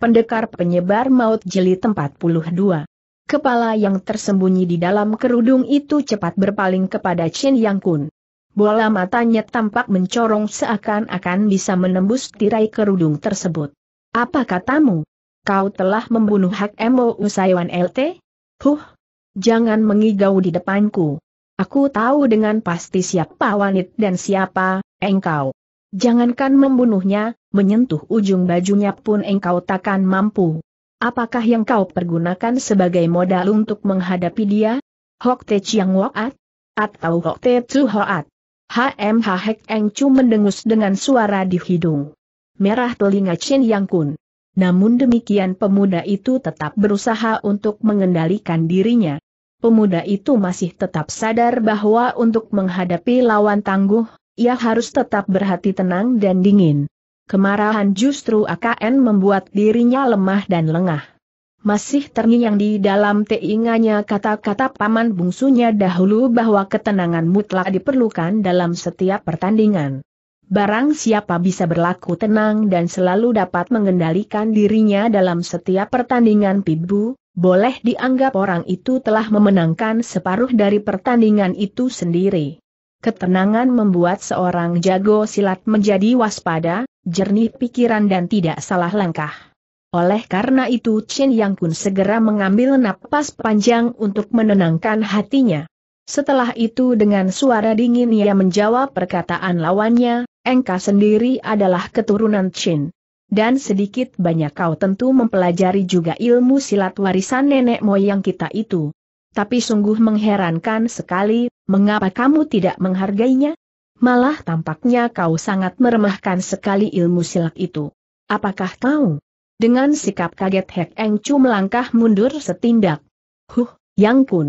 Pendekar Penyebar Maut Jeli Tempat Puluh Dua. Kepala yang tersembunyi di dalam kerudung itu cepat berpaling kepada Chen Yang Kun. Bola matanya tampak mencorong seakan-akan bisa menembus tirai kerudung tersebut. Apa katamu? Kau telah membunuh Hak Mo Usaiwan LT? Huh! Jangan mengigau di depanku. Aku tahu dengan pasti siapa wanit dan siapa, engkau. Jangankan membunuhnya, menyentuh ujung bajunya pun engkau takkan mampu. Apakah yang kau pergunakan sebagai modal untuk menghadapi dia? Hok Te Chiang Waat? Atau Hok Te Tzu Hoat? HMH Hek Eng Chu mendengus dengan suara di hidung. Merah telinga Chin Yang Kun. Namun demikian pemuda itu tetap berusaha untuk mengendalikan dirinya. Pemuda itu masih tetap sadar bahwa untuk menghadapi lawan tangguh, ia harus tetap berhati tenang dan dingin. Kemarahan justru akan membuat dirinya lemah dan lengah. Masih terngiang di dalam teingannya kata-kata paman bungsunya dahulu bahwa ketenangan mutlak diperlukan dalam setiap pertandingan. Barang siapa bisa berlaku tenang dan selalu dapat mengendalikan dirinya dalam setiap pertandingan pibu, boleh dianggap orang itu telah memenangkan separuh dari pertandingan itu sendiri. Ketenangan membuat seorang jago silat menjadi waspada, jernih pikiran dan tidak salah langkah. Oleh karena itu Chen Yang Kun segera mengambil napas panjang untuk menenangkan hatinya. Setelah itu dengan suara dingin ia menjawab perkataan lawannya, engkau sendiri adalah keturunan Chen, Dan sedikit banyak kau tentu mempelajari juga ilmu silat warisan nenek moyang kita itu. Tapi sungguh mengherankan sekali, mengapa kamu tidak menghargainya? Malah tampaknya kau sangat meremahkan sekali ilmu silat itu. Apakah kau? Dengan sikap kaget Hek Eng Chu melangkah mundur setindak. Huh, Yang Kun.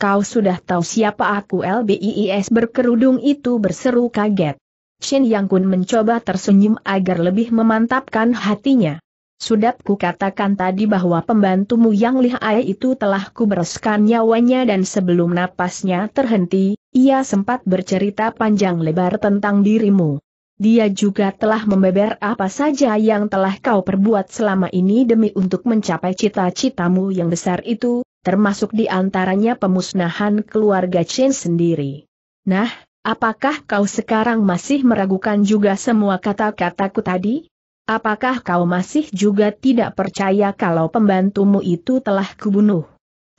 Kau sudah tahu siapa aku LBIIS berkerudung itu berseru kaget. Shin Yang Kun mencoba tersenyum agar lebih memantapkan hatinya. Sudah kukatakan tadi bahwa pembantumu yang lihai itu telah kubereskan nyawanya dan sebelum napasnya terhenti, ia sempat bercerita panjang lebar tentang dirimu. Dia juga telah membeber apa saja yang telah kau perbuat selama ini demi untuk mencapai cita-citamu yang besar itu, termasuk di antaranya pemusnahan keluarga Chen sendiri. Nah, apakah kau sekarang masih meragukan juga semua kata-kataku tadi? Apakah kau masih juga tidak percaya kalau pembantumu itu telah kubunuh?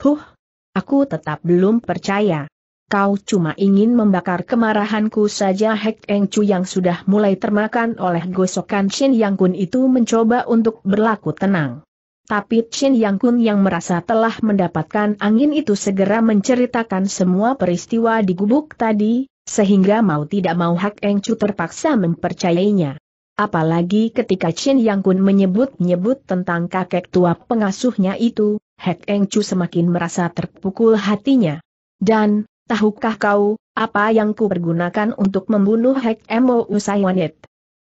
Huh, aku tetap belum percaya. Kau cuma ingin membakar kemarahanku saja Hek Eng Chu yang sudah mulai termakan oleh gosokan Shin Yang Kun itu mencoba untuk berlaku tenang. Tapi Shin Yang Kun yang merasa telah mendapatkan angin itu segera menceritakan semua peristiwa di gubuk tadi, sehingga mau tidak mau Hak Eng Chu terpaksa mempercayainya. Apalagi ketika Chen Yang Kun menyebut-nyebut tentang kakek tua pengasuhnya itu, Hek Eng Chu semakin merasa terpukul hatinya. Dan, tahukah kau, apa yang ku pergunakan untuk membunuh Hek Mo Usai Wanit?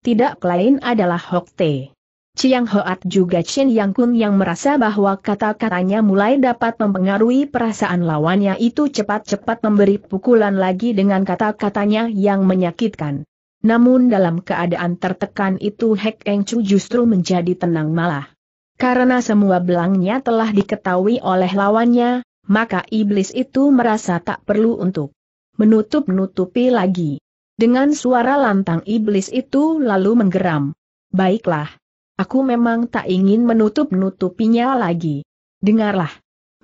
Tidak lain adalah Hok Te. Chiang Hoat juga Chen Yang Kun yang merasa bahwa kata-katanya mulai dapat mempengaruhi perasaan lawannya itu cepat-cepat memberi pukulan lagi dengan kata-katanya yang menyakitkan. Namun dalam keadaan tertekan itu Hek Eng Chu justru menjadi tenang malah. Karena semua belangnya telah diketahui oleh lawannya, maka iblis itu merasa tak perlu untuk menutup-nutupi lagi. Dengan suara lantang iblis itu lalu menggeram. Baiklah. Aku memang tak ingin menutup-nutupinya lagi. Dengarlah.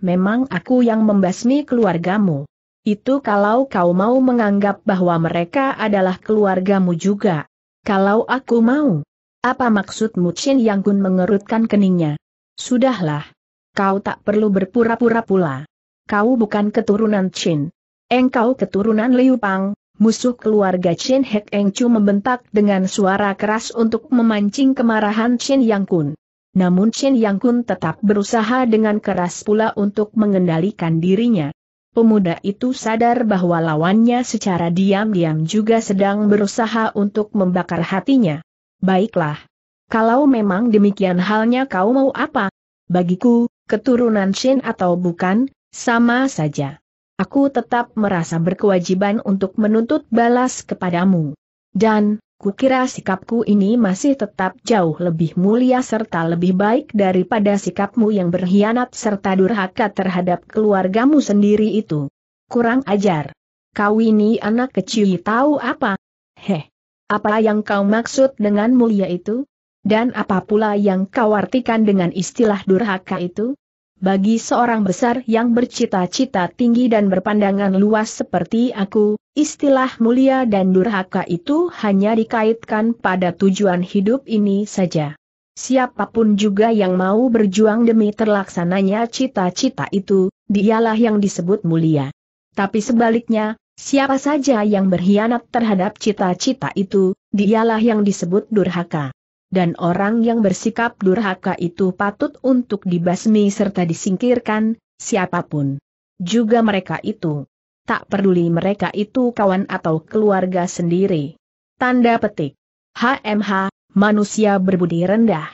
Memang aku yang membasmi keluargamu. Itu kalau kau mau menganggap bahwa mereka adalah keluargamu juga. Kalau aku mau. Apa maksudmu Chin Yang Gun mengerutkan keningnya? Sudahlah. Kau tak perlu berpura-pura pula. Kau bukan keturunan Chin. Engkau keturunan Liu Pang, musuh keluarga Chin Hek Eng Chu membentak dengan suara keras untuk memancing kemarahan Chin Yang Kun. Namun Chin Yang Kun tetap berusaha dengan keras pula untuk mengendalikan dirinya pemuda itu sadar bahwa lawannya secara diam-diam juga sedang berusaha untuk membakar hatinya. Baiklah. Kalau memang demikian halnya kau mau apa? Bagiku, keturunan Shin atau bukan, sama saja. Aku tetap merasa berkewajiban untuk menuntut balas kepadamu. Dan, Kukira sikapku ini masih tetap jauh lebih mulia serta lebih baik daripada sikapmu yang berkhianat serta durhaka terhadap keluargamu sendiri itu. Kurang ajar. Kau ini anak kecil tahu apa? Heh. Apa yang kau maksud dengan mulia itu? Dan apa pula yang kau artikan dengan istilah durhaka itu? Bagi seorang besar yang bercita-cita tinggi dan berpandangan luas seperti aku, istilah mulia dan durhaka itu hanya dikaitkan pada tujuan hidup ini saja. Siapapun juga yang mau berjuang demi terlaksananya cita-cita itu, dialah yang disebut mulia. Tapi sebaliknya, siapa saja yang berkhianat terhadap cita-cita itu, dialah yang disebut durhaka dan orang yang bersikap durhaka itu patut untuk dibasmi serta disingkirkan, siapapun. Juga mereka itu. Tak peduli mereka itu kawan atau keluarga sendiri. Tanda petik. HMH, manusia berbudi rendah.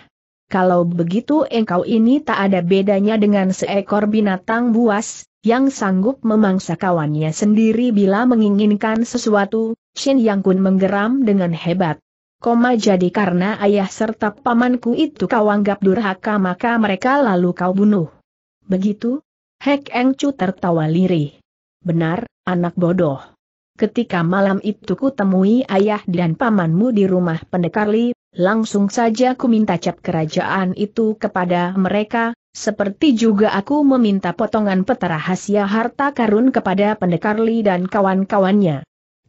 Kalau begitu engkau ini tak ada bedanya dengan seekor binatang buas, yang sanggup memangsa kawannya sendiri bila menginginkan sesuatu, Shin Yang Kun menggeram dengan hebat. Koma jadi karena ayah serta pamanku itu kau anggap durhaka maka mereka lalu kau bunuh. Begitu? Hek Eng Chu tertawa lirih. Benar, anak bodoh. Ketika malam itu ku temui ayah dan pamanmu di rumah pendekar Li, langsung saja ku minta cap kerajaan itu kepada mereka, seperti juga aku meminta potongan peta rahasia harta karun kepada pendekar Li dan kawan-kawannya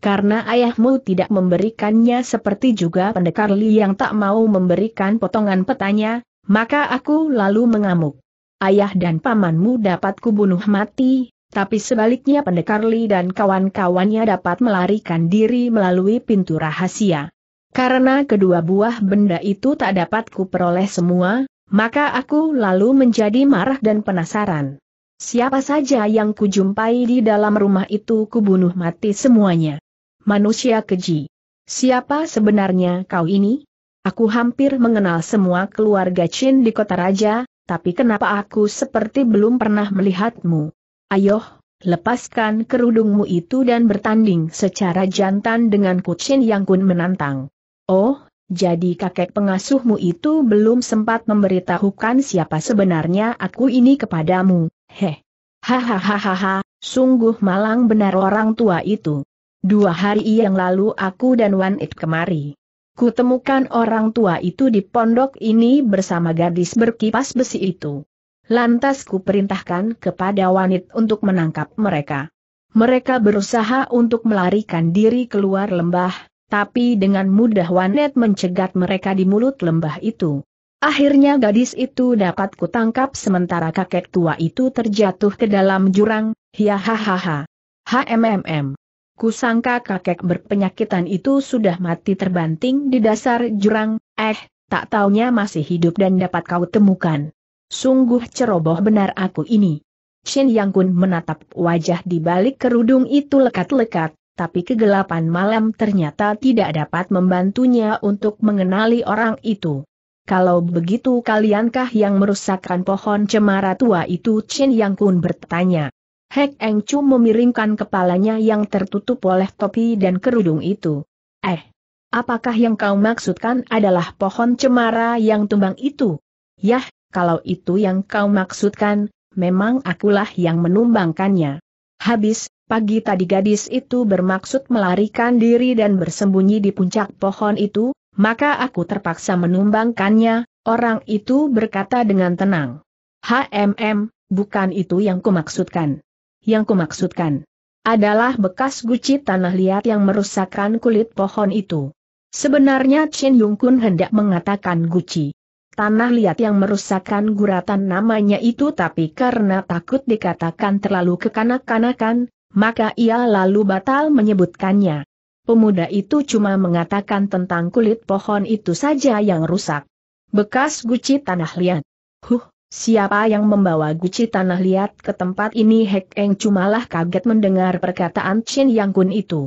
karena ayahmu tidak memberikannya seperti juga pendekar Li yang tak mau memberikan potongan petanya, maka aku lalu mengamuk. Ayah dan pamanmu dapat kubunuh mati, tapi sebaliknya pendekar Li dan kawan-kawannya dapat melarikan diri melalui pintu rahasia. Karena kedua buah benda itu tak dapat kuperoleh semua, maka aku lalu menjadi marah dan penasaran. Siapa saja yang kujumpai di dalam rumah itu kubunuh mati semuanya manusia keji. Siapa sebenarnya kau ini? Aku hampir mengenal semua keluarga Chin di kota raja, tapi kenapa aku seperti belum pernah melihatmu? Ayoh, lepaskan kerudungmu itu dan bertanding secara jantan dengan kucin yang kun menantang. Oh, jadi kakek pengasuhmu itu belum sempat memberitahukan siapa sebenarnya aku ini kepadamu, heh. Hahaha, sungguh malang benar orang tua itu. Dua hari yang lalu aku dan Wan It kemari. Kutemukan orang tua itu di pondok ini bersama gadis berkipas besi itu. Lantas ku perintahkan kepada wanit untuk menangkap mereka. Mereka berusaha untuk melarikan diri keluar lembah, tapi dengan mudah wanit mencegat mereka di mulut lembah itu. Akhirnya gadis itu dapat kutangkap sementara kakek tua itu terjatuh ke dalam jurang, hiahahaha. HMMM. Kusangka kakek berpenyakitan itu sudah mati terbanting di dasar jurang, eh, tak taunya masih hidup dan dapat kau temukan. Sungguh ceroboh benar aku ini. Shin Yang Kun menatap wajah di balik kerudung itu lekat-lekat, tapi kegelapan malam ternyata tidak dapat membantunya untuk mengenali orang itu. Kalau begitu kaliankah yang merusakkan pohon cemara tua itu Chin Yang Kun bertanya. Hek Eng Chu memiringkan kepalanya yang tertutup oleh topi dan kerudung itu. Eh, apakah yang kau maksudkan adalah pohon cemara yang tumbang itu? Yah, kalau itu yang kau maksudkan, memang akulah yang menumbangkannya. Habis, pagi tadi gadis itu bermaksud melarikan diri dan bersembunyi di puncak pohon itu, maka aku terpaksa menumbangkannya, orang itu berkata dengan tenang. HMM, bukan itu yang kumaksudkan yang kumaksudkan adalah bekas guci tanah liat yang merusakkan kulit pohon itu. Sebenarnya Chin Yung Kun hendak mengatakan guci tanah liat yang merusakkan guratan namanya itu tapi karena takut dikatakan terlalu kekanak-kanakan, maka ia lalu batal menyebutkannya. Pemuda itu cuma mengatakan tentang kulit pohon itu saja yang rusak. Bekas guci tanah liat. Huh, Siapa yang membawa guci tanah liat ke tempat ini Hek Eng cumalah kaget mendengar perkataan Chin Yang Kun itu.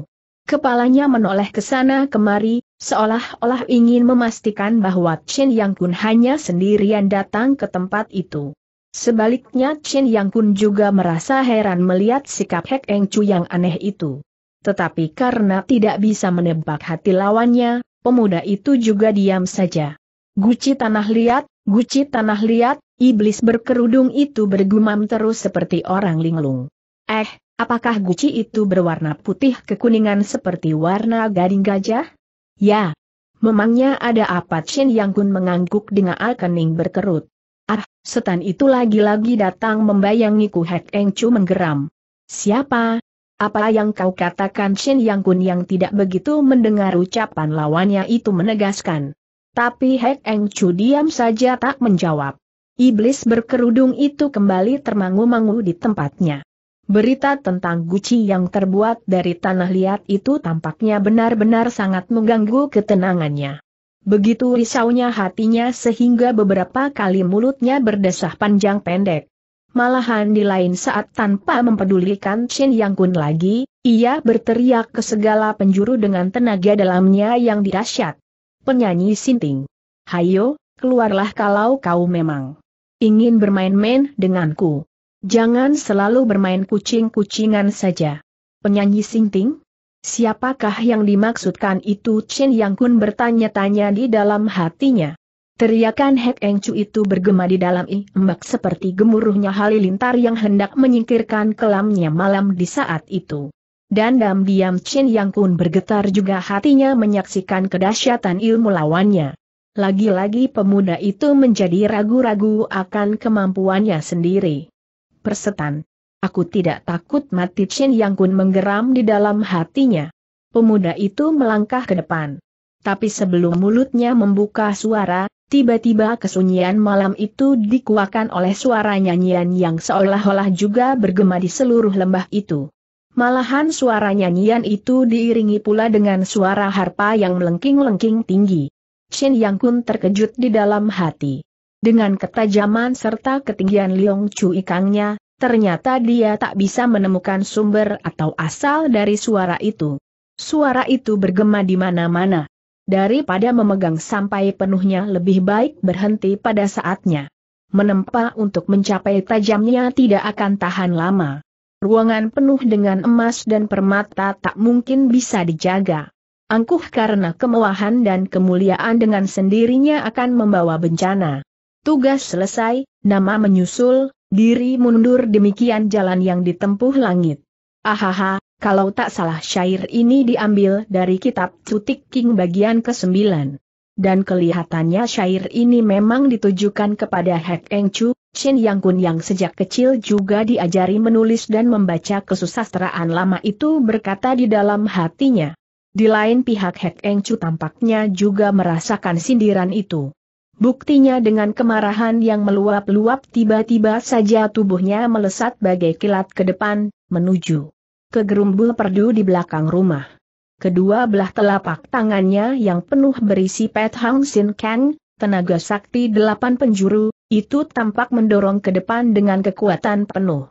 Kepalanya menoleh ke sana kemari, seolah-olah ingin memastikan bahwa Chin Yang Kun hanya sendirian datang ke tempat itu. Sebaliknya Chin Yang Kun juga merasa heran melihat sikap Hek Eng Chu yang aneh itu. Tetapi karena tidak bisa menebak hati lawannya, pemuda itu juga diam saja. Guci tanah liat, guci tanah liat, Iblis berkerudung itu bergumam terus seperti orang linglung. Eh, apakah guci itu berwarna putih kekuningan seperti warna gading gajah? Ya. Memangnya ada apa Chin Yang Kun mengangguk dengan alkening berkerut. Ah, setan itu lagi-lagi datang membayangiku Hek Eng Chu menggeram. Siapa? Apa yang kau katakan Chin Yang Kun yang tidak begitu mendengar ucapan lawannya itu menegaskan. Tapi Hek Eng Chu diam saja tak menjawab. Iblis berkerudung itu kembali termangu-mangu di tempatnya. Berita tentang guci yang terbuat dari tanah liat itu tampaknya benar-benar sangat mengganggu ketenangannya. Begitu risaunya hatinya sehingga beberapa kali mulutnya berdesah panjang pendek. Malahan di lain saat tanpa mempedulikan Chin Yang Kun lagi, ia berteriak ke segala penjuru dengan tenaga dalamnya yang dirasyat. Penyanyi Sinting. Hayo, keluarlah kalau kau memang ingin bermain-main denganku. Jangan selalu bermain kucing-kucingan saja. Penyanyi sinting? Siapakah yang dimaksudkan itu Chen Yang Kun bertanya-tanya di dalam hatinya. Teriakan Hek Eng Chu itu bergema di dalam imbak seperti gemuruhnya halilintar yang hendak menyingkirkan kelamnya malam di saat itu. Dan diam-diam Chen Yang Kun bergetar juga hatinya menyaksikan kedahsyatan ilmu lawannya. Lagi-lagi pemuda itu menjadi ragu-ragu akan kemampuannya sendiri. Persetan. Aku tidak takut mati Chin Yang Kun menggeram di dalam hatinya. Pemuda itu melangkah ke depan. Tapi sebelum mulutnya membuka suara, tiba-tiba kesunyian malam itu dikuakan oleh suara nyanyian yang seolah-olah juga bergema di seluruh lembah itu. Malahan suara nyanyian itu diiringi pula dengan suara harpa yang melengking-lengking tinggi. Chen Yang Kun terkejut di dalam hati. Dengan ketajaman serta ketinggian Liong Chu Ikangnya, ternyata dia tak bisa menemukan sumber atau asal dari suara itu. Suara itu bergema di mana-mana. Daripada memegang sampai penuhnya lebih baik berhenti pada saatnya. Menempa untuk mencapai tajamnya tidak akan tahan lama. Ruangan penuh dengan emas dan permata tak mungkin bisa dijaga. Angkuh karena kemewahan dan kemuliaan dengan sendirinya akan membawa bencana. Tugas selesai, nama menyusul, diri mundur demikian jalan yang ditempuh langit. Ahaha, kalau tak salah syair ini diambil dari kitab Cutik King bagian ke-9. Dan kelihatannya syair ini memang ditujukan kepada Hek Eng Chu, Shin Yang Kun yang sejak kecil juga diajari menulis dan membaca kesusastraan lama itu berkata di dalam hatinya. Di lain pihak Hek Eng Chu tampaknya juga merasakan sindiran itu. Buktinya dengan kemarahan yang meluap-luap tiba-tiba saja tubuhnya melesat bagai kilat ke depan, menuju ke gerumbul perdu di belakang rumah. Kedua belah telapak tangannya yang penuh berisi Pet Hang Sin Kang, tenaga sakti delapan penjuru, itu tampak mendorong ke depan dengan kekuatan penuh.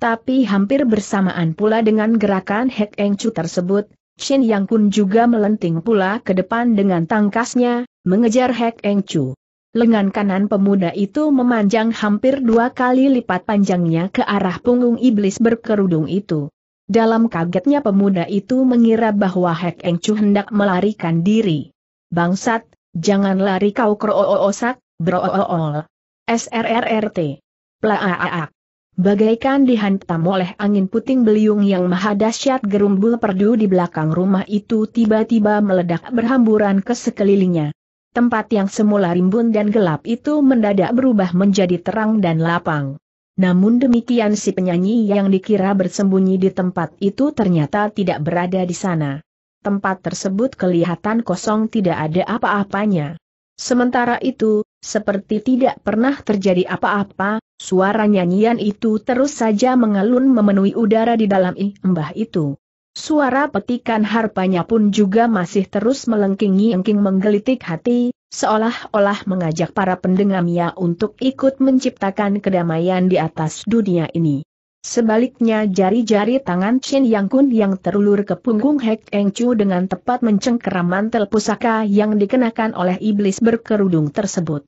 Tapi hampir bersamaan pula dengan gerakan Hek Eng Chu tersebut, Shin Yang Kun juga melenting pula ke depan dengan tangkasnya, mengejar Hek Eng Chu. Lengan kanan pemuda itu memanjang hampir dua kali lipat panjangnya ke arah punggung iblis berkerudung itu. Dalam kagetnya pemuda itu mengira bahwa Hek Eng Chu hendak melarikan diri. Bangsat, jangan lari kau -o -o -o -o. SRRRT. Plaaak. Bagaikan dihantam oleh angin puting beliung yang maha dahsyat gerumbul perdu di belakang rumah itu tiba-tiba meledak berhamburan ke sekelilingnya. Tempat yang semula rimbun dan gelap itu mendadak berubah menjadi terang dan lapang. Namun demikian si penyanyi yang dikira bersembunyi di tempat itu ternyata tidak berada di sana. Tempat tersebut kelihatan kosong tidak ada apa-apanya. Sementara itu, seperti tidak pernah terjadi apa-apa, suara nyanyian itu terus saja mengalun memenuhi udara di dalam imbah itu. Suara petikan harpanya pun juga masih terus melengking-engking menggelitik hati, seolah-olah mengajak para pendengarnya untuk ikut menciptakan kedamaian di atas dunia ini. Sebaliknya jari-jari tangan Chin Yang Kun yang terulur ke punggung Hek Eng Chu dengan tepat mencengkeram mantel pusaka yang dikenakan oleh iblis berkerudung tersebut.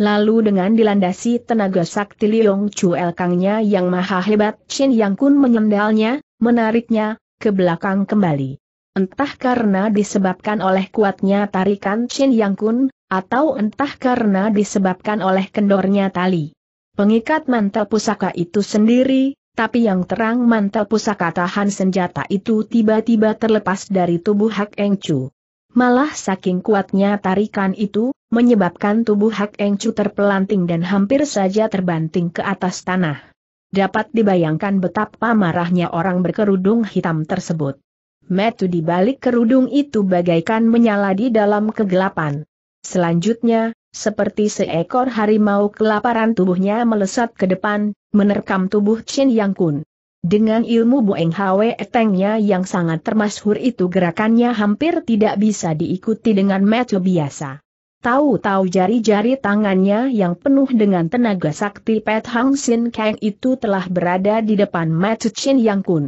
Lalu dengan dilandasi tenaga sakti Liong Chu Elkangnya yang maha hebat, Shin Yang Kun menyendalnya, menariknya, ke belakang kembali. Entah karena disebabkan oleh kuatnya tarikan Shin Yang Kun, atau entah karena disebabkan oleh kendornya tali. Pengikat mantel pusaka itu sendiri, tapi yang terang mantel pusaka tahan senjata itu tiba-tiba terlepas dari tubuh Hak Eng Chu. Malah saking kuatnya tarikan itu, menyebabkan tubuh Hak Eng Chu terpelanting dan hampir saja terbanting ke atas tanah. Dapat dibayangkan betapa marahnya orang berkerudung hitam tersebut. Metu di balik kerudung itu bagaikan menyala di dalam kegelapan. Selanjutnya, seperti seekor harimau kelaparan tubuhnya melesat ke depan, menerkam tubuh Chen Yang Kun. Dengan ilmu Boeng Hwe Tengnya yang sangat termasyhur itu gerakannya hampir tidak bisa diikuti dengan mata biasa. Tahu-tahu jari-jari tangannya yang penuh dengan tenaga sakti Pet Hang Sin Kang itu telah berada di depan mata Chin Yang Kun.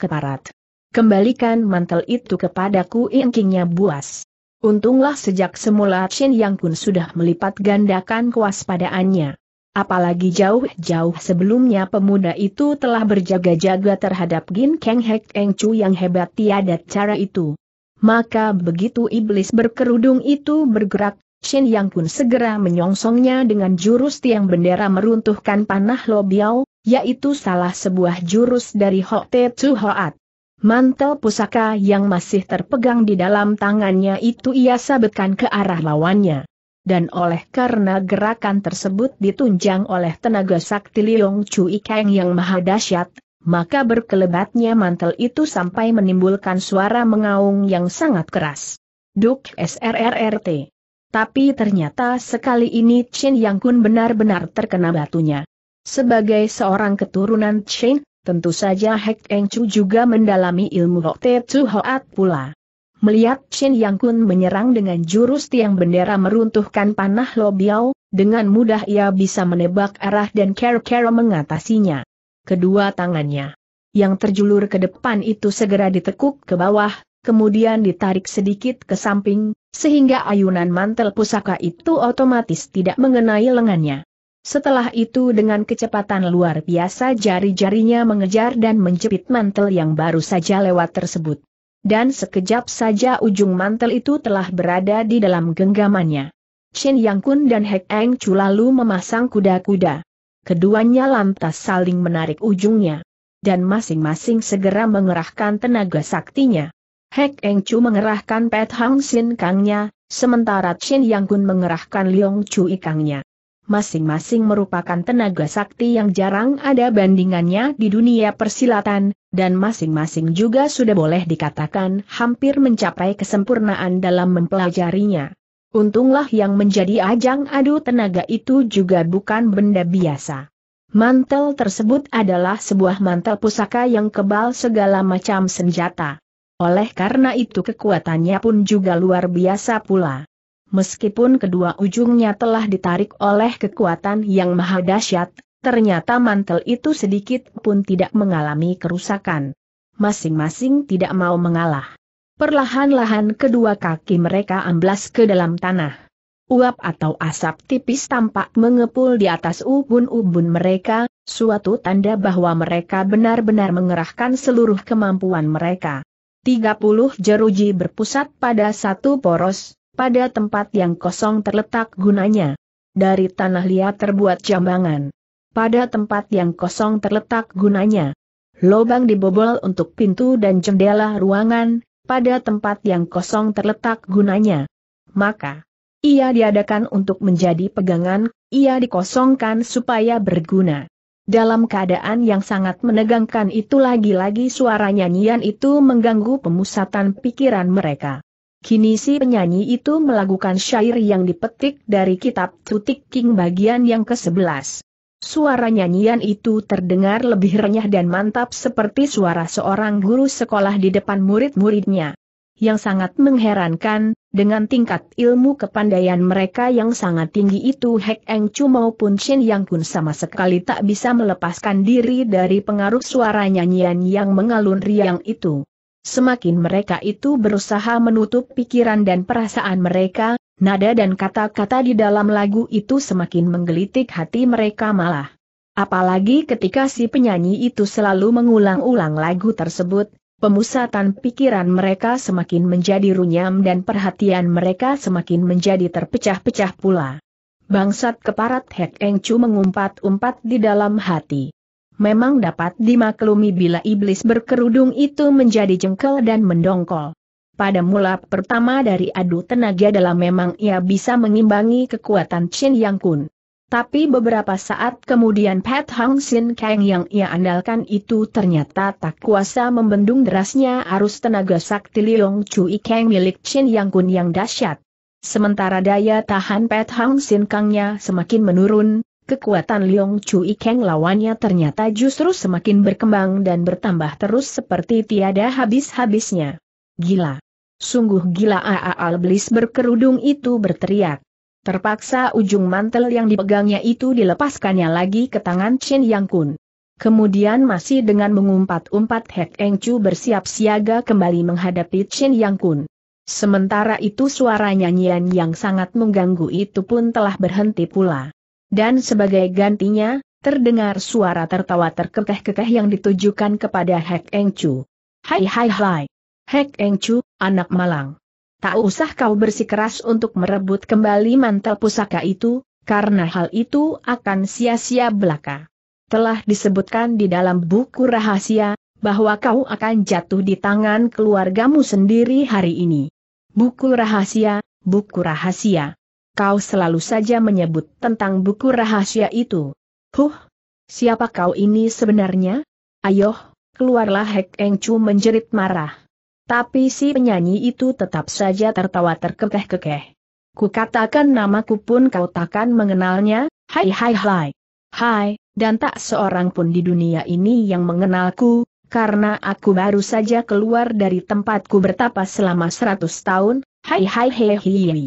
Keparat. Kembalikan mantel itu kepadaku ingkingnya buas. Untunglah sejak semula Chin Yang Kun sudah melipat gandakan kewaspadaannya. Apalagi jauh-jauh sebelumnya pemuda itu telah berjaga-jaga terhadap Gin Kang Hek Eng Chu yang hebat tiada cara itu. Maka begitu iblis berkerudung itu bergerak, Shin Yang Kun segera menyongsongnya dengan jurus tiang bendera meruntuhkan panah Lobiao, yaitu salah sebuah jurus dari Te Tsu Hoat. Mantel pusaka yang masih terpegang di dalam tangannya itu ia sabetkan ke arah lawannya dan oleh karena gerakan tersebut ditunjang oleh tenaga sakti Liong Chu Kang yang maha dahsyat, maka berkelebatnya mantel itu sampai menimbulkan suara mengaung yang sangat keras. Duk SRRRT. Tapi ternyata sekali ini Chen Yang Kun benar-benar terkena batunya. Sebagai seorang keturunan Chen, tentu saja Hek Eng Chu juga mendalami ilmu Hok Te Chu Hoat pula. Melihat Shin Yang Kun menyerang dengan jurus tiang bendera meruntuhkan panah Lobiao, dengan mudah ia bisa menebak arah dan kera-kera mengatasinya. Kedua tangannya yang terjulur ke depan itu segera ditekuk ke bawah, kemudian ditarik sedikit ke samping, sehingga ayunan mantel pusaka itu otomatis tidak mengenai lengannya. Setelah itu dengan kecepatan luar biasa jari-jarinya mengejar dan menjepit mantel yang baru saja lewat tersebut dan sekejap saja ujung mantel itu telah berada di dalam genggamannya. Chen Yang Kun dan Hek Eng Chu lalu memasang kuda-kuda. Keduanya lantas saling menarik ujungnya. Dan masing-masing segera mengerahkan tenaga saktinya. Hek Eng Chu mengerahkan Pet Hang Sin Kangnya, sementara Chen Yang Kun mengerahkan Leong Chu Ikangnya masing-masing merupakan tenaga sakti yang jarang ada bandingannya di dunia persilatan, dan masing-masing juga sudah boleh dikatakan hampir mencapai kesempurnaan dalam mempelajarinya. Untunglah yang menjadi ajang adu tenaga itu juga bukan benda biasa. Mantel tersebut adalah sebuah mantel pusaka yang kebal segala macam senjata. Oleh karena itu kekuatannya pun juga luar biasa pula meskipun kedua ujungnya telah ditarik oleh kekuatan yang maha dahsyat, ternyata mantel itu sedikit pun tidak mengalami kerusakan. Masing-masing tidak mau mengalah. Perlahan-lahan kedua kaki mereka amblas ke dalam tanah. Uap atau asap tipis tampak mengepul di atas ubun-ubun mereka, suatu tanda bahwa mereka benar-benar mengerahkan seluruh kemampuan mereka. 30 jeruji berpusat pada satu poros, pada tempat yang kosong terletak gunanya. Dari tanah liat terbuat jambangan. Pada tempat yang kosong terletak gunanya. Lobang dibobol untuk pintu dan jendela ruangan, pada tempat yang kosong terletak gunanya. Maka, ia diadakan untuk menjadi pegangan, ia dikosongkan supaya berguna. Dalam keadaan yang sangat menegangkan itu lagi-lagi suara nyanyian itu mengganggu pemusatan pikiran mereka. Kini si penyanyi itu melakukan syair yang dipetik dari kitab Tutik King bagian yang ke-11. Suara nyanyian itu terdengar lebih renyah dan mantap seperti suara seorang guru sekolah di depan murid-muridnya. Yang sangat mengherankan, dengan tingkat ilmu kepandaian mereka yang sangat tinggi itu Hek Eng Chu maupun Shin Yang Kun sama sekali tak bisa melepaskan diri dari pengaruh suara nyanyian yang mengalun riang itu. Semakin mereka itu berusaha menutup pikiran dan perasaan mereka, nada dan kata-kata di dalam lagu itu semakin menggelitik hati mereka malah. Apalagi ketika si penyanyi itu selalu mengulang-ulang lagu tersebut, pemusatan pikiran mereka semakin menjadi runyam dan perhatian mereka semakin menjadi terpecah-pecah pula. Bangsat keparat Hek Eng Chu mengumpat-umpat di dalam hati memang dapat dimaklumi bila iblis berkerudung itu menjadi jengkel dan mendongkol. Pada mula pertama dari adu tenaga dalam memang ia bisa mengimbangi kekuatan Chen Yang Kun. Tapi beberapa saat kemudian Pat Hang Sin Kang yang ia andalkan itu ternyata tak kuasa membendung derasnya arus tenaga sakti Liong Chui Kang milik Chen Yang Kun yang dahsyat. Sementara daya tahan Pat Hang Sin Kangnya semakin menurun, Kekuatan Liong Chu Ikeng lawannya ternyata justru semakin berkembang dan bertambah terus seperti tiada habis-habisnya. Gila. Sungguh gila Aa Alblis berkerudung itu berteriak. Terpaksa ujung mantel yang dipegangnya itu dilepaskannya lagi ke tangan Chen Yang Kun. Kemudian masih dengan mengumpat-umpat Hek Eng Chu bersiap siaga kembali menghadapi Chen Yang Kun. Sementara itu suara nyanyian yang sangat mengganggu itu pun telah berhenti pula. Dan sebagai gantinya, terdengar suara tertawa terkekeh-kekeh yang ditujukan kepada Hek Eng Chu. Hai hai hai. Hek Eng Chu, anak malang. Tak usah kau bersikeras untuk merebut kembali mantel pusaka itu, karena hal itu akan sia-sia belaka. Telah disebutkan di dalam buku rahasia, bahwa kau akan jatuh di tangan keluargamu sendiri hari ini. Buku rahasia, buku rahasia kau selalu saja menyebut tentang buku rahasia itu. Huh, siapa kau ini sebenarnya? Ayoh, keluarlah Hek Eng Chu menjerit marah. Tapi si penyanyi itu tetap saja tertawa terkekeh-kekeh. katakan namaku pun kau takkan mengenalnya, hai hai hai. Hai, dan tak seorang pun di dunia ini yang mengenalku, karena aku baru saja keluar dari tempatku bertapa selama seratus tahun, hai hai hei hei.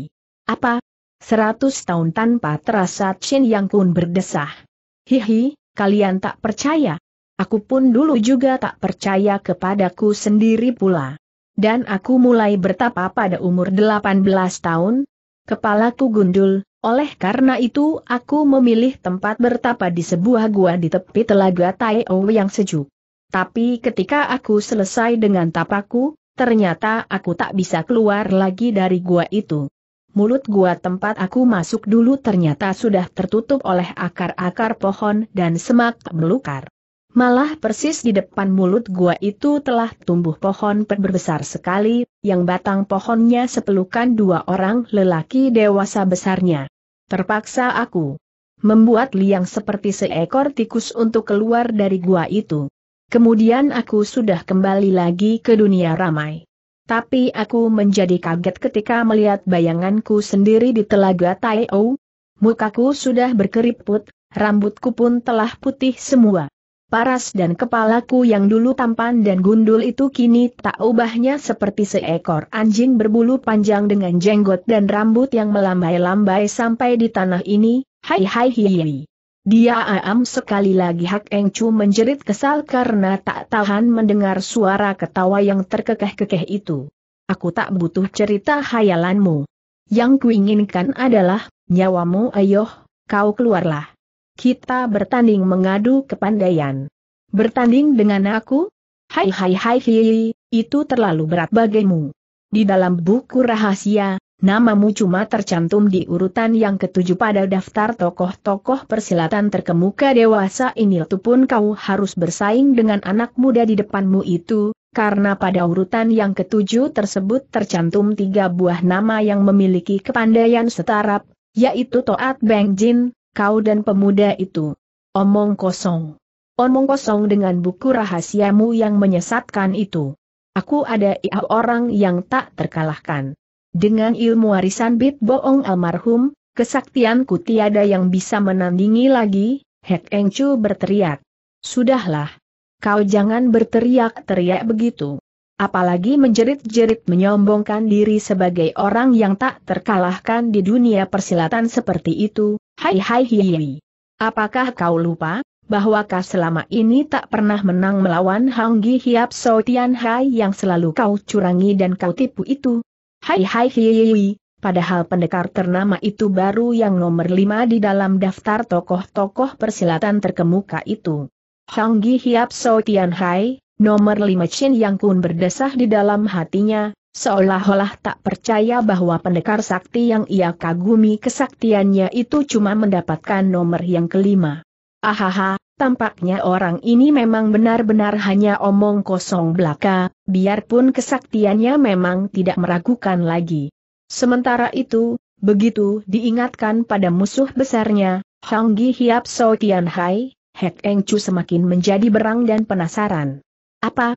Apa, Seratus tahun tanpa terasa Chen Yang Kun berdesah. Hihi, kalian tak percaya? Aku pun dulu juga tak percaya kepadaku sendiri pula. Dan aku mulai bertapa pada umur 18 tahun, kepalaku gundul, oleh karena itu aku memilih tempat bertapa di sebuah gua di tepi telaga Tai O yang sejuk. Tapi ketika aku selesai dengan tapaku, ternyata aku tak bisa keluar lagi dari gua itu mulut gua tempat aku masuk dulu ternyata sudah tertutup oleh akar-akar pohon dan semak belukar. Malah persis di depan mulut gua itu telah tumbuh pohon berbesar sekali, yang batang pohonnya sepelukan dua orang lelaki dewasa besarnya. Terpaksa aku membuat liang seperti seekor tikus untuk keluar dari gua itu. Kemudian aku sudah kembali lagi ke dunia ramai. Tapi aku menjadi kaget ketika melihat bayanganku sendiri di telaga Tai O. Mukaku sudah berkeriput, rambutku pun telah putih semua. Paras dan kepalaku yang dulu tampan dan gundul itu kini tak ubahnya seperti seekor anjing berbulu panjang dengan jenggot dan rambut yang melambai-lambai sampai di tanah ini, hai hai hi hi. Dia am sekali lagi Hak Eng Chu menjerit kesal karena tak tahan mendengar suara ketawa yang terkekeh-kekeh itu. Aku tak butuh cerita hayalanmu. Yang kuinginkan adalah, nyawamu ayoh, kau keluarlah. Kita bertanding mengadu kepandaian. Bertanding dengan aku? Hai hai hai hi, itu terlalu berat bagimu. Di dalam buku rahasia, namamu cuma tercantum di urutan yang ketujuh pada daftar tokoh-tokoh persilatan terkemuka dewasa ini itu kau harus bersaing dengan anak muda di depanmu itu, karena pada urutan yang ketujuh tersebut tercantum tiga buah nama yang memiliki kepandaian setara, yaitu Toat Beng Jin, kau dan pemuda itu. Omong kosong. Omong kosong dengan buku rahasiamu yang menyesatkan itu. Aku ada ia orang yang tak terkalahkan. Dengan ilmu warisan Bit Boong almarhum, kesaktianku tiada yang bisa menandingi lagi, Hek Eng Chu berteriak. Sudahlah. Kau jangan berteriak-teriak begitu. Apalagi menjerit-jerit menyombongkan diri sebagai orang yang tak terkalahkan di dunia persilatan seperti itu, hai hai hi. Apakah kau lupa, bahwa kau selama ini tak pernah menang melawan Gi Hiap So Tian Hai yang selalu kau curangi dan kau tipu itu? Hai hai hiiii, padahal pendekar ternama itu baru yang nomor lima di dalam daftar tokoh-tokoh persilatan terkemuka itu. Hanggi Hiap So Tian Hai, nomor lima Chin Yang Kun berdesah di dalam hatinya, seolah-olah tak percaya bahwa pendekar sakti yang ia kagumi kesaktiannya itu cuma mendapatkan nomor yang kelima. Ahaha, Tampaknya orang ini memang benar-benar hanya omong kosong belaka, biarpun kesaktiannya memang tidak meragukan lagi. Sementara itu, begitu diingatkan pada musuh besarnya, Gi Hiap So Tian Hai, Hek Eng Chu semakin menjadi berang dan penasaran. Apa?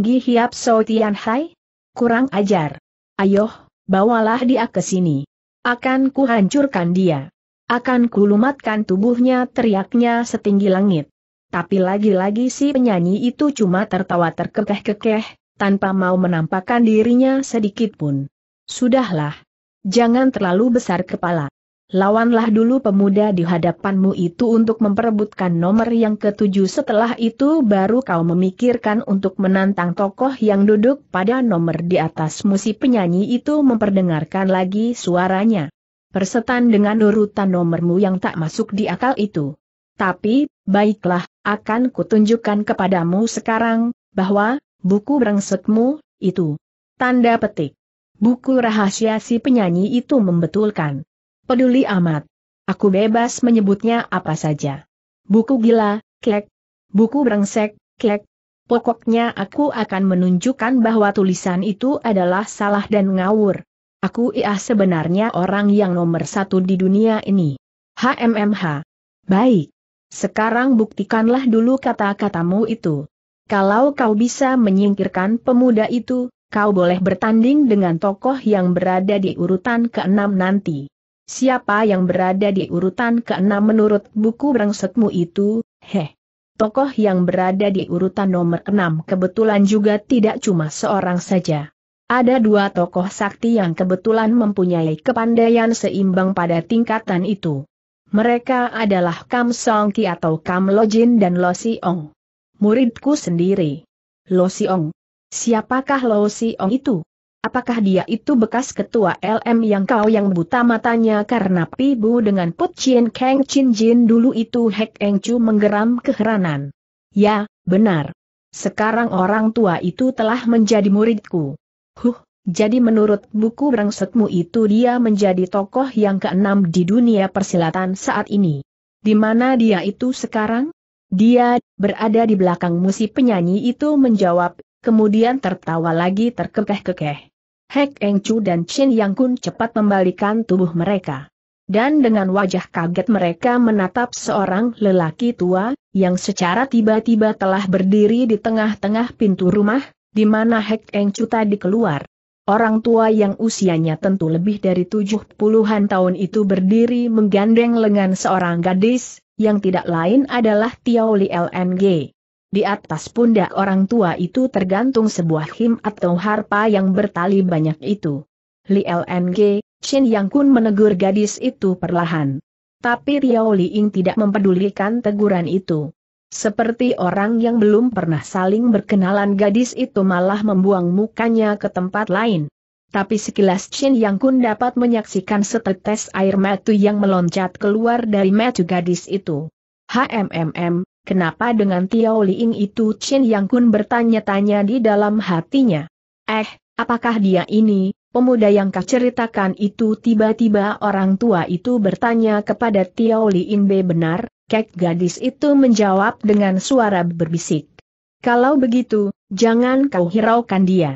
Gi Hiap So Tian Hai? Kurang ajar. Ayo, bawalah dia ke sini. Akan kuhancurkan dia. Akan kulumatkan tubuhnya teriaknya setinggi langit. Tapi lagi-lagi si penyanyi itu cuma tertawa terkekeh-kekeh, tanpa mau menampakkan dirinya sedikit pun. Sudahlah. Jangan terlalu besar kepala. Lawanlah dulu pemuda di hadapanmu itu untuk memperebutkan nomor yang ketujuh setelah itu baru kau memikirkan untuk menantang tokoh yang duduk pada nomor di atas. musik penyanyi itu memperdengarkan lagi suaranya persetan dengan urutan nomormu yang tak masuk di akal itu. Tapi, baiklah, akan kutunjukkan kepadamu sekarang, bahwa, buku brengsekmu, itu. Tanda petik. Buku rahasia si penyanyi itu membetulkan. Peduli amat. Aku bebas menyebutnya apa saja. Buku gila, klek. Buku brengsek, klek. Pokoknya aku akan menunjukkan bahwa tulisan itu adalah salah dan ngawur. Aku ia sebenarnya orang yang nomor satu di dunia ini. HMMH. Baik. Sekarang buktikanlah dulu kata-katamu itu. Kalau kau bisa menyingkirkan pemuda itu, kau boleh bertanding dengan tokoh yang berada di urutan ke-6 nanti. Siapa yang berada di urutan ke-6 menurut buku brengsekmu itu, heh. Tokoh yang berada di urutan nomor 6 kebetulan juga tidak cuma seorang saja. Ada dua tokoh sakti yang kebetulan mempunyai kepandaian seimbang pada tingkatan itu. Mereka adalah Kam Song Ki atau Kam Lo Jin dan Lo Si Ong. Muridku sendiri. Lo Si Ong. Siapakah Lo Si Ong itu? Apakah dia itu bekas ketua LM yang kau yang buta matanya karena pibu dengan Put Chien Kang Chin Jin dulu itu Hek Eng Chu menggeram keheranan. Ya, benar. Sekarang orang tua itu telah menjadi muridku. Huh, jadi menurut buku berangsetmu itu dia menjadi tokoh yang keenam di dunia persilatan saat ini. Di mana dia itu sekarang? Dia, berada di belakang musi penyanyi itu menjawab, kemudian tertawa lagi terkekeh-kekeh. Hek Eng Chu dan Chen Yang Kun cepat membalikan tubuh mereka. Dan dengan wajah kaget mereka menatap seorang lelaki tua, yang secara tiba-tiba telah berdiri di tengah-tengah pintu rumah, di mana Hek Eng Chu tadi keluar. Orang tua yang usianya tentu lebih dari tujuh puluhan tahun itu berdiri menggandeng lengan seorang gadis, yang tidak lain adalah Tiao Li LNG. Di atas pundak orang tua itu tergantung sebuah him atau harpa yang bertali banyak itu. Li LNG, Shin Yang Kun menegur gadis itu perlahan. Tapi Tiao Li Ing tidak mempedulikan teguran itu. Seperti orang yang belum pernah saling berkenalan gadis itu malah membuang mukanya ke tempat lain. Tapi sekilas Chin Yang Kun dapat menyaksikan setetes air mata yang meloncat keluar dari mata gadis itu. HMMM, kenapa dengan Tiao Liing itu Chin Yang Kun bertanya-tanya di dalam hatinya. Eh, apakah dia ini, pemuda yang kau ceritakan itu tiba-tiba orang tua itu bertanya kepada Tiao Liing B benar, Kek gadis itu menjawab dengan suara berbisik. Kalau begitu, jangan kau hiraukan dia.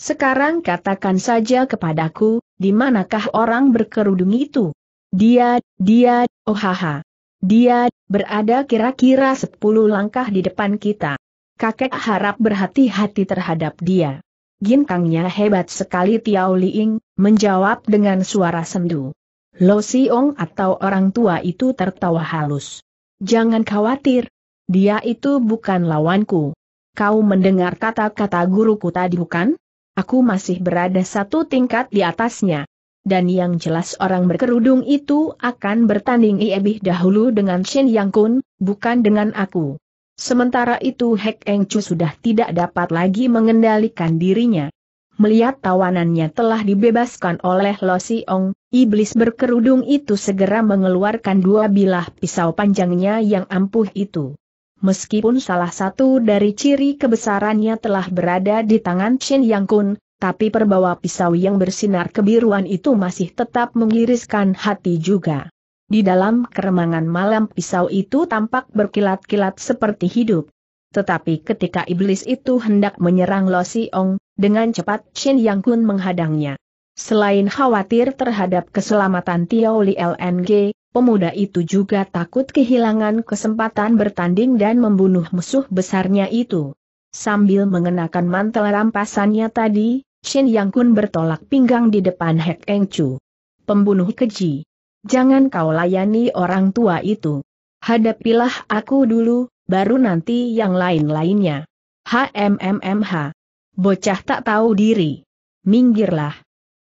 Sekarang katakan saja kepadaku, di manakah orang berkerudung itu? Dia, dia, oh haha. Dia, berada kira-kira sepuluh langkah di depan kita. Kakek harap berhati-hati terhadap dia. Ginkangnya hebat sekali Tiao Liing, menjawab dengan suara sendu. Lo Siong atau orang tua itu tertawa halus. Jangan khawatir. Dia itu bukan lawanku. Kau mendengar kata-kata guruku tadi bukan? Aku masih berada satu tingkat di atasnya. Dan yang jelas orang berkerudung itu akan bertanding lebih dahulu dengan Shin Yang Kun, bukan dengan aku. Sementara itu Hek Eng Chu sudah tidak dapat lagi mengendalikan dirinya. Melihat tawanannya telah dibebaskan oleh Lo Siong, iblis berkerudung itu segera mengeluarkan dua bilah pisau panjangnya yang ampuh itu. Meskipun salah satu dari ciri kebesarannya telah berada di tangan Shin Yang Kun, tapi perbawa pisau yang bersinar kebiruan itu masih tetap mengiriskan hati juga. Di dalam keremangan malam pisau itu tampak berkilat-kilat seperti hidup. Tetapi ketika iblis itu hendak menyerang Lo Siong, dengan cepat Shin Yang Kun menghadangnya. Selain khawatir terhadap keselamatan Tiao Li LNG, pemuda itu juga takut kehilangan kesempatan bertanding dan membunuh musuh besarnya itu. Sambil mengenakan mantel rampasannya tadi, Shin Yang Kun bertolak pinggang di depan Hek Eng Chu. Pembunuh keji. Jangan kau layani orang tua itu. Hadapilah aku dulu, baru nanti yang lain-lainnya. HMMMH. Bocah tak tahu diri. Minggirlah.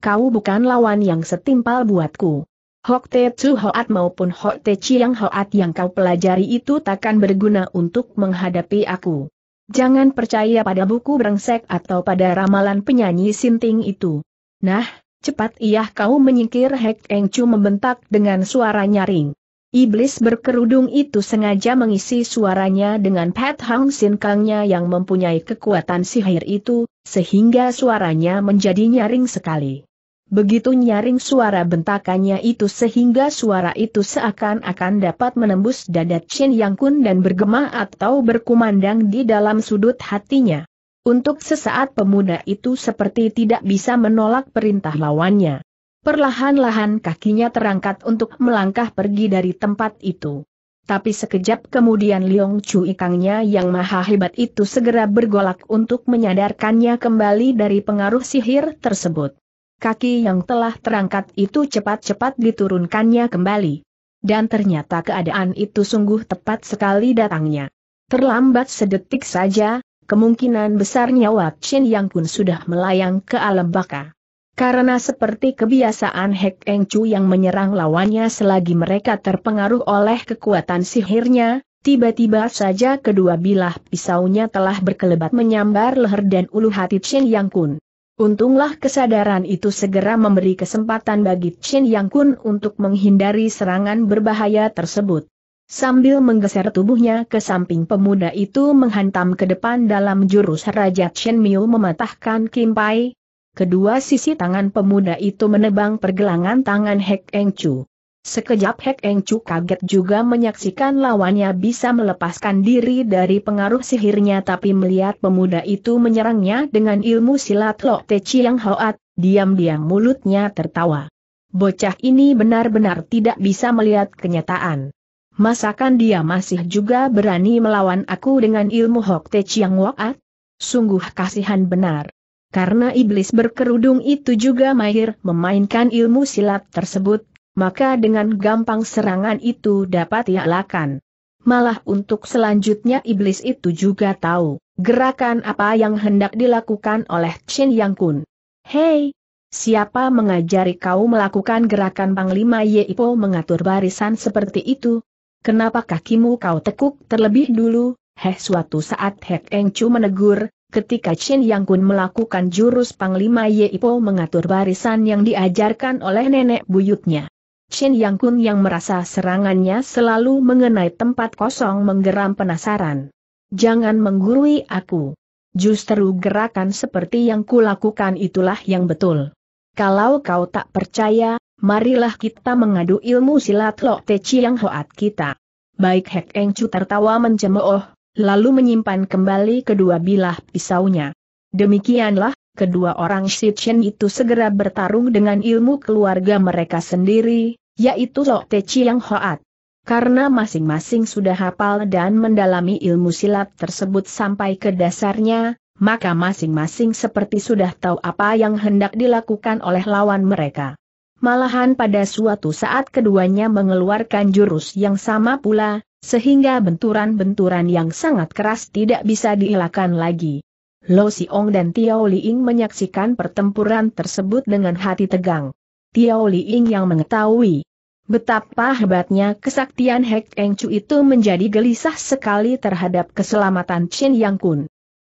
Kau bukan lawan yang setimpal buatku. Hok Te Chu Hoat maupun Hok Te Chiang Hoat yang kau pelajari itu takkan berguna untuk menghadapi aku. Jangan percaya pada buku brengsek atau pada ramalan penyanyi sinting itu. Nah, cepat iya kau menyingkir Hek Eng Chu membentak dengan suara nyaring. Iblis berkerudung itu sengaja mengisi suaranya dengan Pat Hang Sin Kangnya yang mempunyai kekuatan sihir itu, sehingga suaranya menjadi nyaring sekali. Begitu nyaring suara bentakannya itu sehingga suara itu seakan-akan dapat menembus dada Chen Yang Kun dan bergema atau berkumandang di dalam sudut hatinya. Untuk sesaat pemuda itu seperti tidak bisa menolak perintah lawannya. Perlahan-lahan kakinya terangkat untuk melangkah pergi dari tempat itu. Tapi sekejap kemudian Liong Chu Ikangnya yang maha hebat itu segera bergolak untuk menyadarkannya kembali dari pengaruh sihir tersebut. Kaki yang telah terangkat itu cepat-cepat diturunkannya kembali. Dan ternyata keadaan itu sungguh tepat sekali datangnya. Terlambat sedetik saja, kemungkinan besar nyawa Chin Yang pun sudah melayang ke alam baka. Karena seperti kebiasaan Hek Eng Chu yang menyerang lawannya selagi mereka terpengaruh oleh kekuatan sihirnya, tiba-tiba saja kedua bilah pisaunya telah berkelebat menyambar leher dan ulu hati Chen Yang Kun. Untunglah kesadaran itu segera memberi kesempatan bagi Chen Yang Kun untuk menghindari serangan berbahaya tersebut. Sambil menggeser tubuhnya ke samping pemuda itu menghantam ke depan dalam jurus Raja Chen Miu mematahkan Kim Pai, Kedua sisi tangan pemuda itu menebang pergelangan tangan Hek Eng Chu. Sekejap Hek Eng Chu kaget juga menyaksikan lawannya bisa melepaskan diri dari pengaruh sihirnya tapi melihat pemuda itu menyerangnya dengan ilmu silat Lok Te Chiang Hoat, diam-diam mulutnya tertawa. Bocah ini benar-benar tidak bisa melihat kenyataan. Masakan dia masih juga berani melawan aku dengan ilmu Hok Te Chiang Hoat? Sungguh kasihan benar. Karena iblis berkerudung itu juga mahir memainkan ilmu silat tersebut, maka dengan gampang serangan itu dapat ia lakukan. Malah untuk selanjutnya iblis itu juga tahu gerakan apa yang hendak dilakukan oleh Chen Yang Kun. Hei, siapa mengajari kau melakukan gerakan Panglima Yeipo mengatur barisan seperti itu? Kenapa kakimu kau tekuk terlebih dulu? Heh suatu saat Hek Eng Chu menegur, ketika Chin Yang Kun melakukan jurus Panglima Yeipo mengatur barisan yang diajarkan oleh nenek buyutnya. Chin Yang Kun yang merasa serangannya selalu mengenai tempat kosong menggeram penasaran. Jangan menggurui aku. Justru gerakan seperti yang kulakukan itulah yang betul. Kalau kau tak percaya, marilah kita mengadu ilmu silat Lo Te Chiang Hoat kita. Baik Hek Eng Chu tertawa mencemooh, lalu menyimpan kembali kedua bilah pisaunya. Demikianlah, kedua orang Shichen itu segera bertarung dengan ilmu keluarga mereka sendiri, yaitu Lok Te Chiang Hoat. Karena masing-masing sudah hafal dan mendalami ilmu silat tersebut sampai ke dasarnya, maka masing-masing seperti sudah tahu apa yang hendak dilakukan oleh lawan mereka. Malahan pada suatu saat keduanya mengeluarkan jurus yang sama pula, sehingga benturan-benturan yang sangat keras tidak bisa dielakkan lagi. Lo Siong dan Tiao Liing menyaksikan pertempuran tersebut dengan hati tegang. Tiao Liing yang mengetahui betapa hebatnya kesaktian Hek Eng Chu itu menjadi gelisah sekali terhadap keselamatan Chen Yang Kun.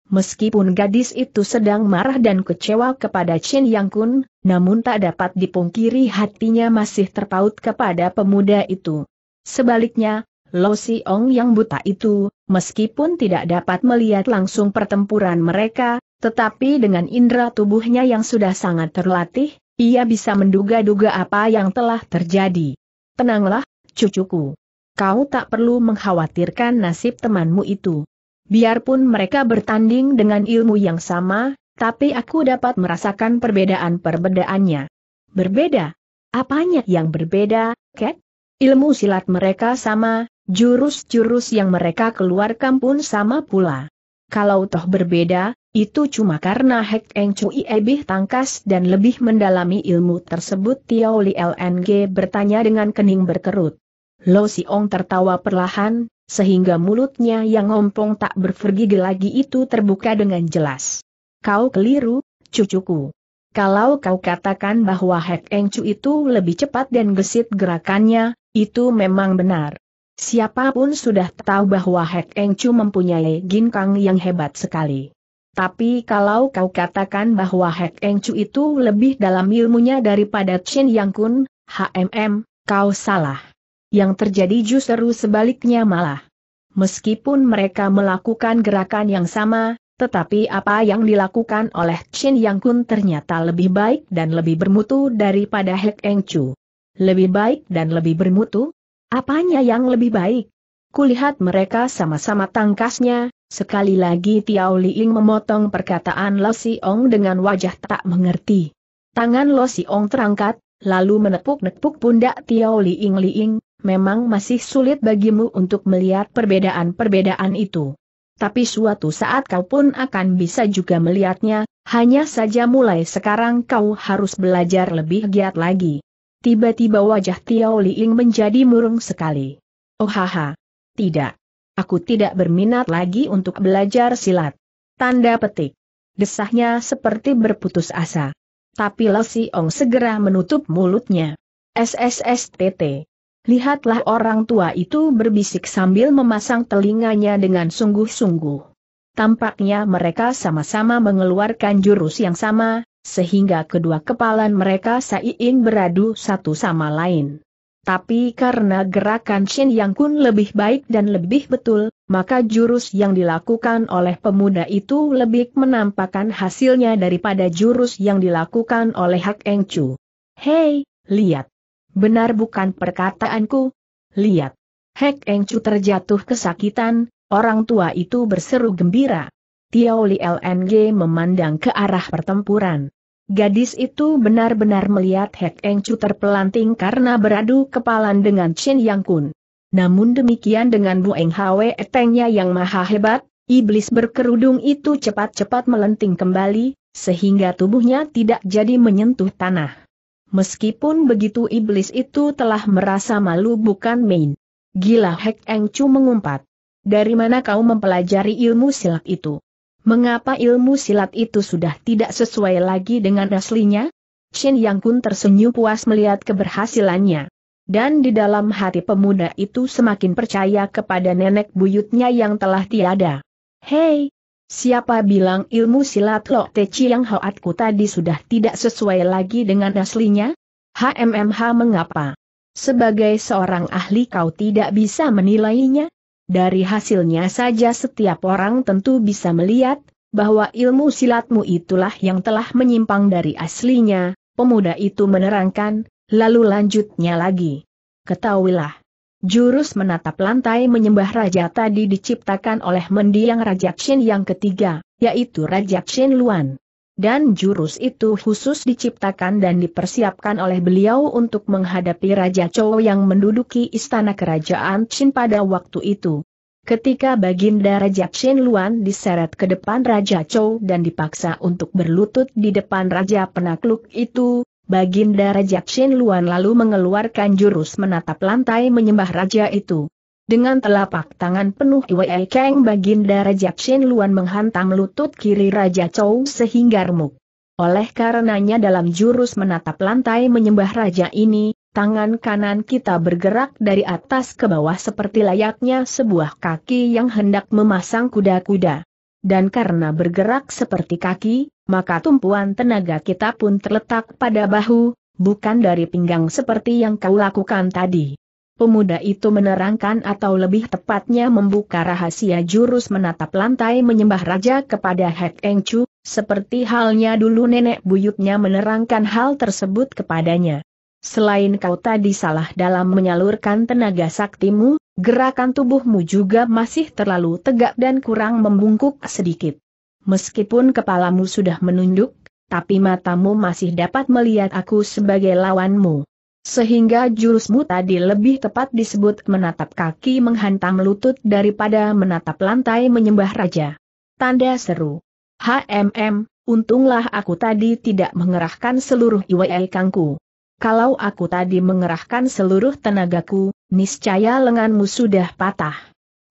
Meskipun gadis itu sedang marah dan kecewa kepada Chen Yang Kun, namun tak dapat dipungkiri hatinya masih terpaut kepada pemuda itu. Sebaliknya, Lo Ong yang buta itu, meskipun tidak dapat melihat langsung pertempuran mereka, tetapi dengan indera tubuhnya yang sudah sangat terlatih, ia bisa menduga-duga apa yang telah terjadi. Tenanglah, cucuku. Kau tak perlu mengkhawatirkan nasib temanmu itu. Biarpun mereka bertanding dengan ilmu yang sama, tapi aku dapat merasakan perbedaan-perbedaannya. Berbeda? Apanya yang berbeda, Cat? Ilmu silat mereka sama, Jurus-jurus yang mereka keluarkan pun sama pula. Kalau toh berbeda, itu cuma karena Hek Eng Cui lebih tangkas dan lebih mendalami ilmu tersebut Tiao Li LNG bertanya dengan kening berkerut. Lo Si Ong tertawa perlahan, sehingga mulutnya yang ngompong tak berpergi lagi itu terbuka dengan jelas. Kau keliru, cucuku. Kalau kau katakan bahwa Hek Eng Cui itu lebih cepat dan gesit gerakannya, itu memang benar. Siapapun sudah tahu bahwa Hek Eng Chu mempunyai ginkang yang hebat sekali. Tapi kalau kau katakan bahwa Hek Eng Chu itu lebih dalam ilmunya daripada Chin Yang Kun, HMM, kau salah. Yang terjadi justru sebaliknya malah. Meskipun mereka melakukan gerakan yang sama, tetapi apa yang dilakukan oleh Chin Yang Kun ternyata lebih baik dan lebih bermutu daripada Hek Eng Chu. Lebih baik dan lebih bermutu? Apanya yang lebih baik? Kulihat mereka sama-sama tangkasnya, sekali lagi Tiao Ying memotong perkataan Lo Ong dengan wajah tak mengerti. Tangan Lo Ong terangkat, lalu menepuk-nepuk pundak Tiao Li Liing, memang masih sulit bagimu untuk melihat perbedaan-perbedaan itu. Tapi suatu saat kau pun akan bisa juga melihatnya, hanya saja mulai sekarang kau harus belajar lebih giat lagi. Tiba-tiba wajah Tiao Liing menjadi murung sekali. Oh haha. Tidak. Aku tidak berminat lagi untuk belajar silat. Tanda petik. Desahnya seperti berputus asa. Tapi Lesi Ong segera menutup mulutnya. SSSTT. Lihatlah orang tua itu berbisik sambil memasang telinganya dengan sungguh-sungguh. Tampaknya mereka sama-sama mengeluarkan jurus yang sama, sehingga kedua kepalan mereka saing beradu satu sama lain. Tapi karena gerakan Shin Yang Kun lebih baik dan lebih betul, maka jurus yang dilakukan oleh pemuda itu lebih menampakkan hasilnya daripada jurus yang dilakukan oleh Hak Eng Chu. Hei, lihat. Benar bukan perkataanku? Lihat. Hak Eng Chu terjatuh kesakitan, orang tua itu berseru gembira. Tiao LNG memandang ke arah pertempuran. Gadis itu benar-benar melihat Hek Eng Chu terpelanting karena beradu kepalan dengan Chin Yang Kun. Namun demikian dengan Bu Eng Hwe Etengnya yang maha hebat, iblis berkerudung itu cepat-cepat melenting kembali, sehingga tubuhnya tidak jadi menyentuh tanah. Meskipun begitu iblis itu telah merasa malu bukan main. Gila Hek Eng Chu mengumpat. Dari mana kau mempelajari ilmu silat itu? Mengapa ilmu silat itu sudah tidak sesuai lagi dengan aslinya? Shen Yang Kun tersenyum puas melihat keberhasilannya. Dan di dalam hati pemuda itu semakin percaya kepada nenek buyutnya yang telah tiada. Hei, Siapa bilang ilmu silat Lo Te Chiang Hoatku tadi sudah tidak sesuai lagi dengan aslinya? HMMH mengapa? Sebagai seorang ahli kau tidak bisa menilainya? Dari hasilnya saja setiap orang tentu bisa melihat, bahwa ilmu silatmu itulah yang telah menyimpang dari aslinya, pemuda itu menerangkan, lalu lanjutnya lagi. Ketahuilah. Jurus menatap lantai menyembah raja tadi diciptakan oleh mendiang Raja Qin yang ketiga, yaitu Raja Qin Luan dan jurus itu khusus diciptakan dan dipersiapkan oleh beliau untuk menghadapi Raja Chou yang menduduki istana kerajaan Qin pada waktu itu. Ketika Baginda Raja Qin Luan diseret ke depan Raja Chou dan dipaksa untuk berlutut di depan Raja Penakluk itu, Baginda Raja Qin Luan lalu mengeluarkan jurus menatap lantai menyembah Raja itu. Dengan telapak tangan penuh Wei Kang Baginda Raja Chen Luan menghantam lutut kiri Raja Chou sehingga remuk. Oleh karenanya dalam jurus menatap lantai menyembah raja ini, tangan kanan kita bergerak dari atas ke bawah seperti layaknya sebuah kaki yang hendak memasang kuda-kuda. Dan karena bergerak seperti kaki, maka tumpuan tenaga kita pun terletak pada bahu, bukan dari pinggang seperti yang kau lakukan tadi. Pemuda itu menerangkan atau lebih tepatnya membuka rahasia jurus menatap lantai menyembah raja kepada Hek Eng Chu, seperti halnya dulu nenek buyutnya menerangkan hal tersebut kepadanya. Selain kau tadi salah dalam menyalurkan tenaga saktimu, gerakan tubuhmu juga masih terlalu tegak dan kurang membungkuk sedikit. Meskipun kepalamu sudah menunduk, tapi matamu masih dapat melihat aku sebagai lawanmu. Sehingga jurusmu tadi lebih tepat disebut menatap kaki menghantam lutut daripada menatap lantai menyembah raja. Tanda seru. HMM, untunglah aku tadi tidak mengerahkan seluruh IWL kangku. Kalau aku tadi mengerahkan seluruh tenagaku, niscaya lenganmu sudah patah.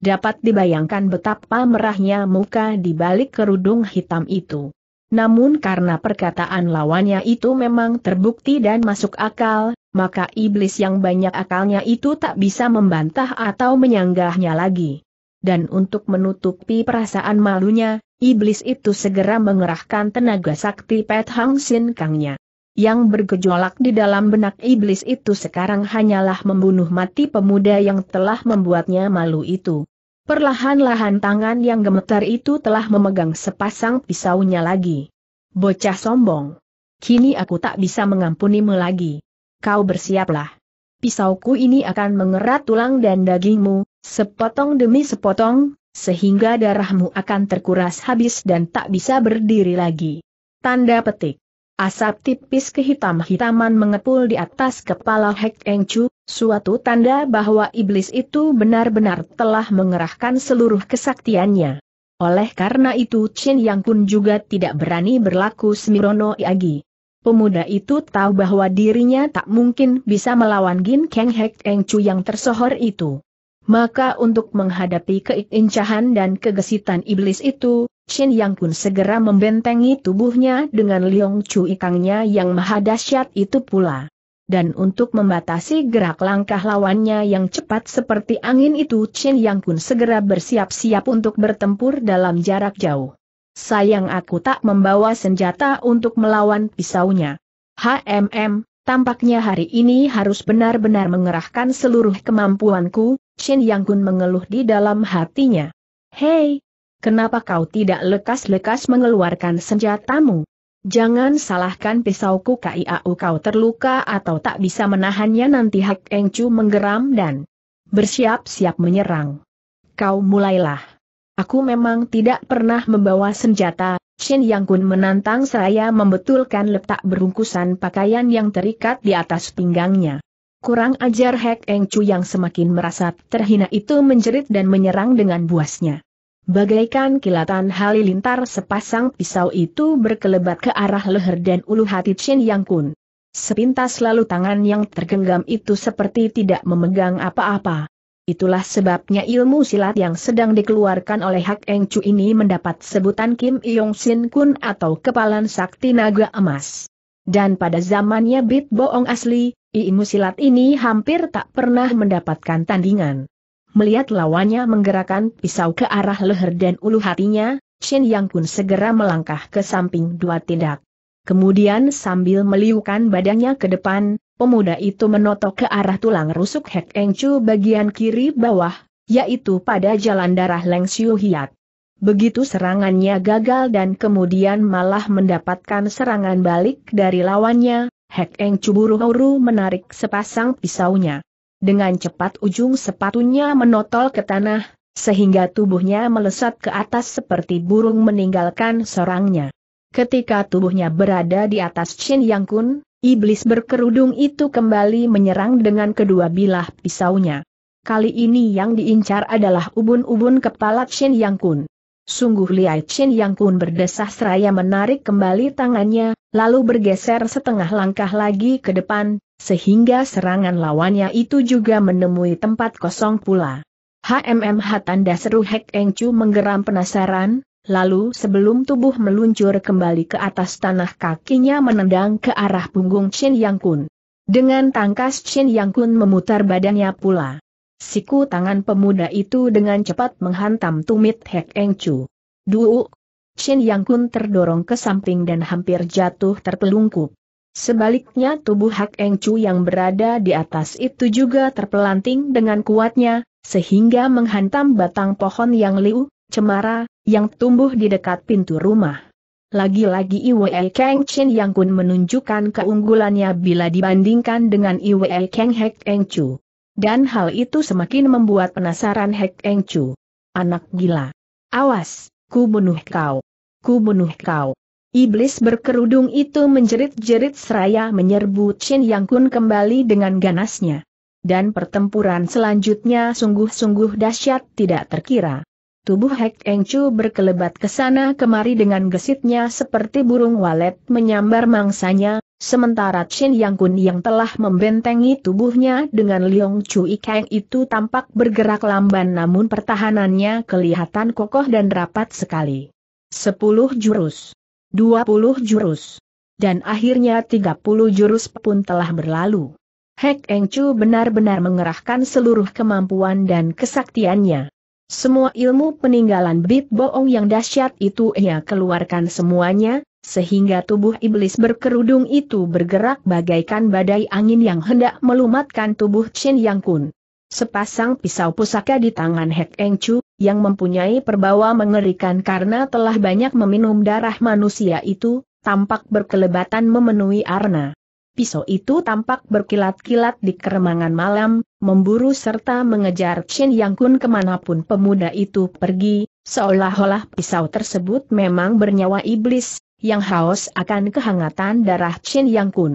Dapat dibayangkan betapa merahnya muka di balik kerudung hitam itu. Namun karena perkataan lawannya itu memang terbukti dan masuk akal, maka iblis yang banyak akalnya itu tak bisa membantah atau menyanggahnya lagi. Dan untuk menutupi perasaan malunya, iblis itu segera mengerahkan tenaga sakti Pet Hang Sin Kangnya. Yang bergejolak di dalam benak iblis itu sekarang hanyalah membunuh mati pemuda yang telah membuatnya malu itu. Perlahan-lahan tangan yang gemetar itu telah memegang sepasang pisaunya lagi. Bocah sombong. Kini aku tak bisa mengampunimu lagi. Kau bersiaplah. Pisauku ini akan mengerat tulang dan dagingmu, sepotong demi sepotong, sehingga darahmu akan terkuras habis dan tak bisa berdiri lagi. Tanda petik. Asap tipis kehitam-hitaman mengepul di atas kepala Hek Eng Chu, suatu tanda bahwa iblis itu benar-benar telah mengerahkan seluruh kesaktiannya. Oleh karena itu Chen Yang pun juga tidak berani berlaku semirono Iagi. Pemuda itu tahu bahwa dirinya tak mungkin bisa melawan Gin Keng Hek Eng Chu yang tersohor itu. Maka untuk menghadapi keincahan dan kegesitan iblis itu, Chen Yang Kun segera membentengi tubuhnya dengan Liong Chu Ikangnya yang maha dahsyat itu pula. Dan untuk membatasi gerak langkah lawannya yang cepat seperti angin itu Chen Yang Kun segera bersiap-siap untuk bertempur dalam jarak jauh. Sayang aku tak membawa senjata untuk melawan pisaunya. HMM, tampaknya hari ini harus benar-benar mengerahkan seluruh kemampuanku, Chin Yang Kun mengeluh di dalam hatinya. Hei, kenapa kau tidak lekas-lekas mengeluarkan senjatamu? Jangan salahkan pisauku KIAU kau terluka atau tak bisa menahannya nanti Hak Eng Chu menggeram dan bersiap-siap menyerang. Kau mulailah. Aku memang tidak pernah membawa senjata, Shin Yang Kun menantang saya membetulkan letak berungkusan pakaian yang terikat di atas pinggangnya. Kurang ajar Hek Eng Chu yang semakin merasa terhina itu menjerit dan menyerang dengan buasnya. Bagaikan kilatan halilintar sepasang pisau itu berkelebat ke arah leher dan ulu hati Chen Yang Kun. Sepintas lalu tangan yang tergenggam itu seperti tidak memegang apa-apa. Itulah sebabnya ilmu silat yang sedang dikeluarkan oleh Hak Eng Chu ini mendapat sebutan Kim Yong Sin Kun atau Kepalan Sakti Naga Emas. Dan pada zamannya Bit Boong asli, ilmu silat ini hampir tak pernah mendapatkan tandingan. Melihat lawannya menggerakkan pisau ke arah leher dan ulu hatinya, Chen Yang pun segera melangkah ke samping dua tindak. Kemudian sambil meliukan badannya ke depan, pemuda itu menotok ke arah tulang rusuk Hek Eng Chu bagian kiri bawah, yaitu pada jalan darah Leng Xiu Hiat. Begitu serangannya gagal dan kemudian malah mendapatkan serangan balik dari lawannya, Hek Eng cuburu menarik sepasang pisaunya. Dengan cepat ujung sepatunya menotol ke tanah, sehingga tubuhnya melesat ke atas seperti burung meninggalkan sarangnya. Ketika tubuhnya berada di atas Chin Yang Kun, iblis berkerudung itu kembali menyerang dengan kedua bilah pisaunya. Kali ini yang diincar adalah ubun-ubun kepala Chin Yang Kun. Sungguh Liai Chin Yang Kun berdesah seraya menarik kembali tangannya, lalu bergeser setengah langkah lagi ke depan, sehingga serangan lawannya itu juga menemui tempat kosong pula. HMMH tanda seru Hek Eng Chu menggeram penasaran, lalu sebelum tubuh meluncur kembali ke atas tanah kakinya menendang ke arah punggung Chin Yang Kun. Dengan tangkas Chin Yang Kun memutar badannya pula. Siku tangan pemuda itu dengan cepat menghantam tumit Hek Eng Chu. Duuk! Shin Yang Kun terdorong ke samping dan hampir jatuh terpelungkup. Sebaliknya tubuh Hak Eng Chu yang berada di atas itu juga terpelanting dengan kuatnya, sehingga menghantam batang pohon yang liu, cemara, yang tumbuh di dekat pintu rumah. Lagi-lagi Iwe Kang Chin Yang Kun menunjukkan keunggulannya bila dibandingkan dengan Iwe Kang Hek Eng Chu. Dan hal itu semakin membuat penasaran Hek Eng Chu. Anak gila. Awas, ku bunuh kau. Ku bunuh kau. Iblis berkerudung itu menjerit-jerit seraya menyerbu Chin Yang Kun kembali dengan ganasnya. Dan pertempuran selanjutnya sungguh-sungguh dahsyat tidak terkira. Tubuh Hek Eng Chu berkelebat ke sana kemari dengan gesitnya seperti burung walet menyambar mangsanya, Sementara Chin Yang Kun yang telah membentengi tubuhnya dengan Liong Chu Ikeng itu tampak bergerak lamban namun pertahanannya kelihatan kokoh dan rapat sekali. Sepuluh jurus. dua puluh jurus. Dan akhirnya tiga puluh jurus pun telah berlalu. Hek Eng Chu benar-benar mengerahkan seluruh kemampuan dan kesaktiannya. Semua ilmu peninggalan Bit Boong yang dahsyat itu ia keluarkan semuanya, sehingga tubuh iblis berkerudung itu bergerak bagaikan badai angin yang hendak melumatkan tubuh Chen Yang Kun. Sepasang pisau pusaka di tangan Hek Eng Chu, yang mempunyai perbawa mengerikan karena telah banyak meminum darah manusia itu, tampak berkelebatan memenuhi arna. Pisau itu tampak berkilat-kilat di keremangan malam, memburu serta mengejar Chen Yang Kun kemanapun pemuda itu pergi, seolah-olah pisau tersebut memang bernyawa iblis, yang haus akan kehangatan darah Chen Yang Kun.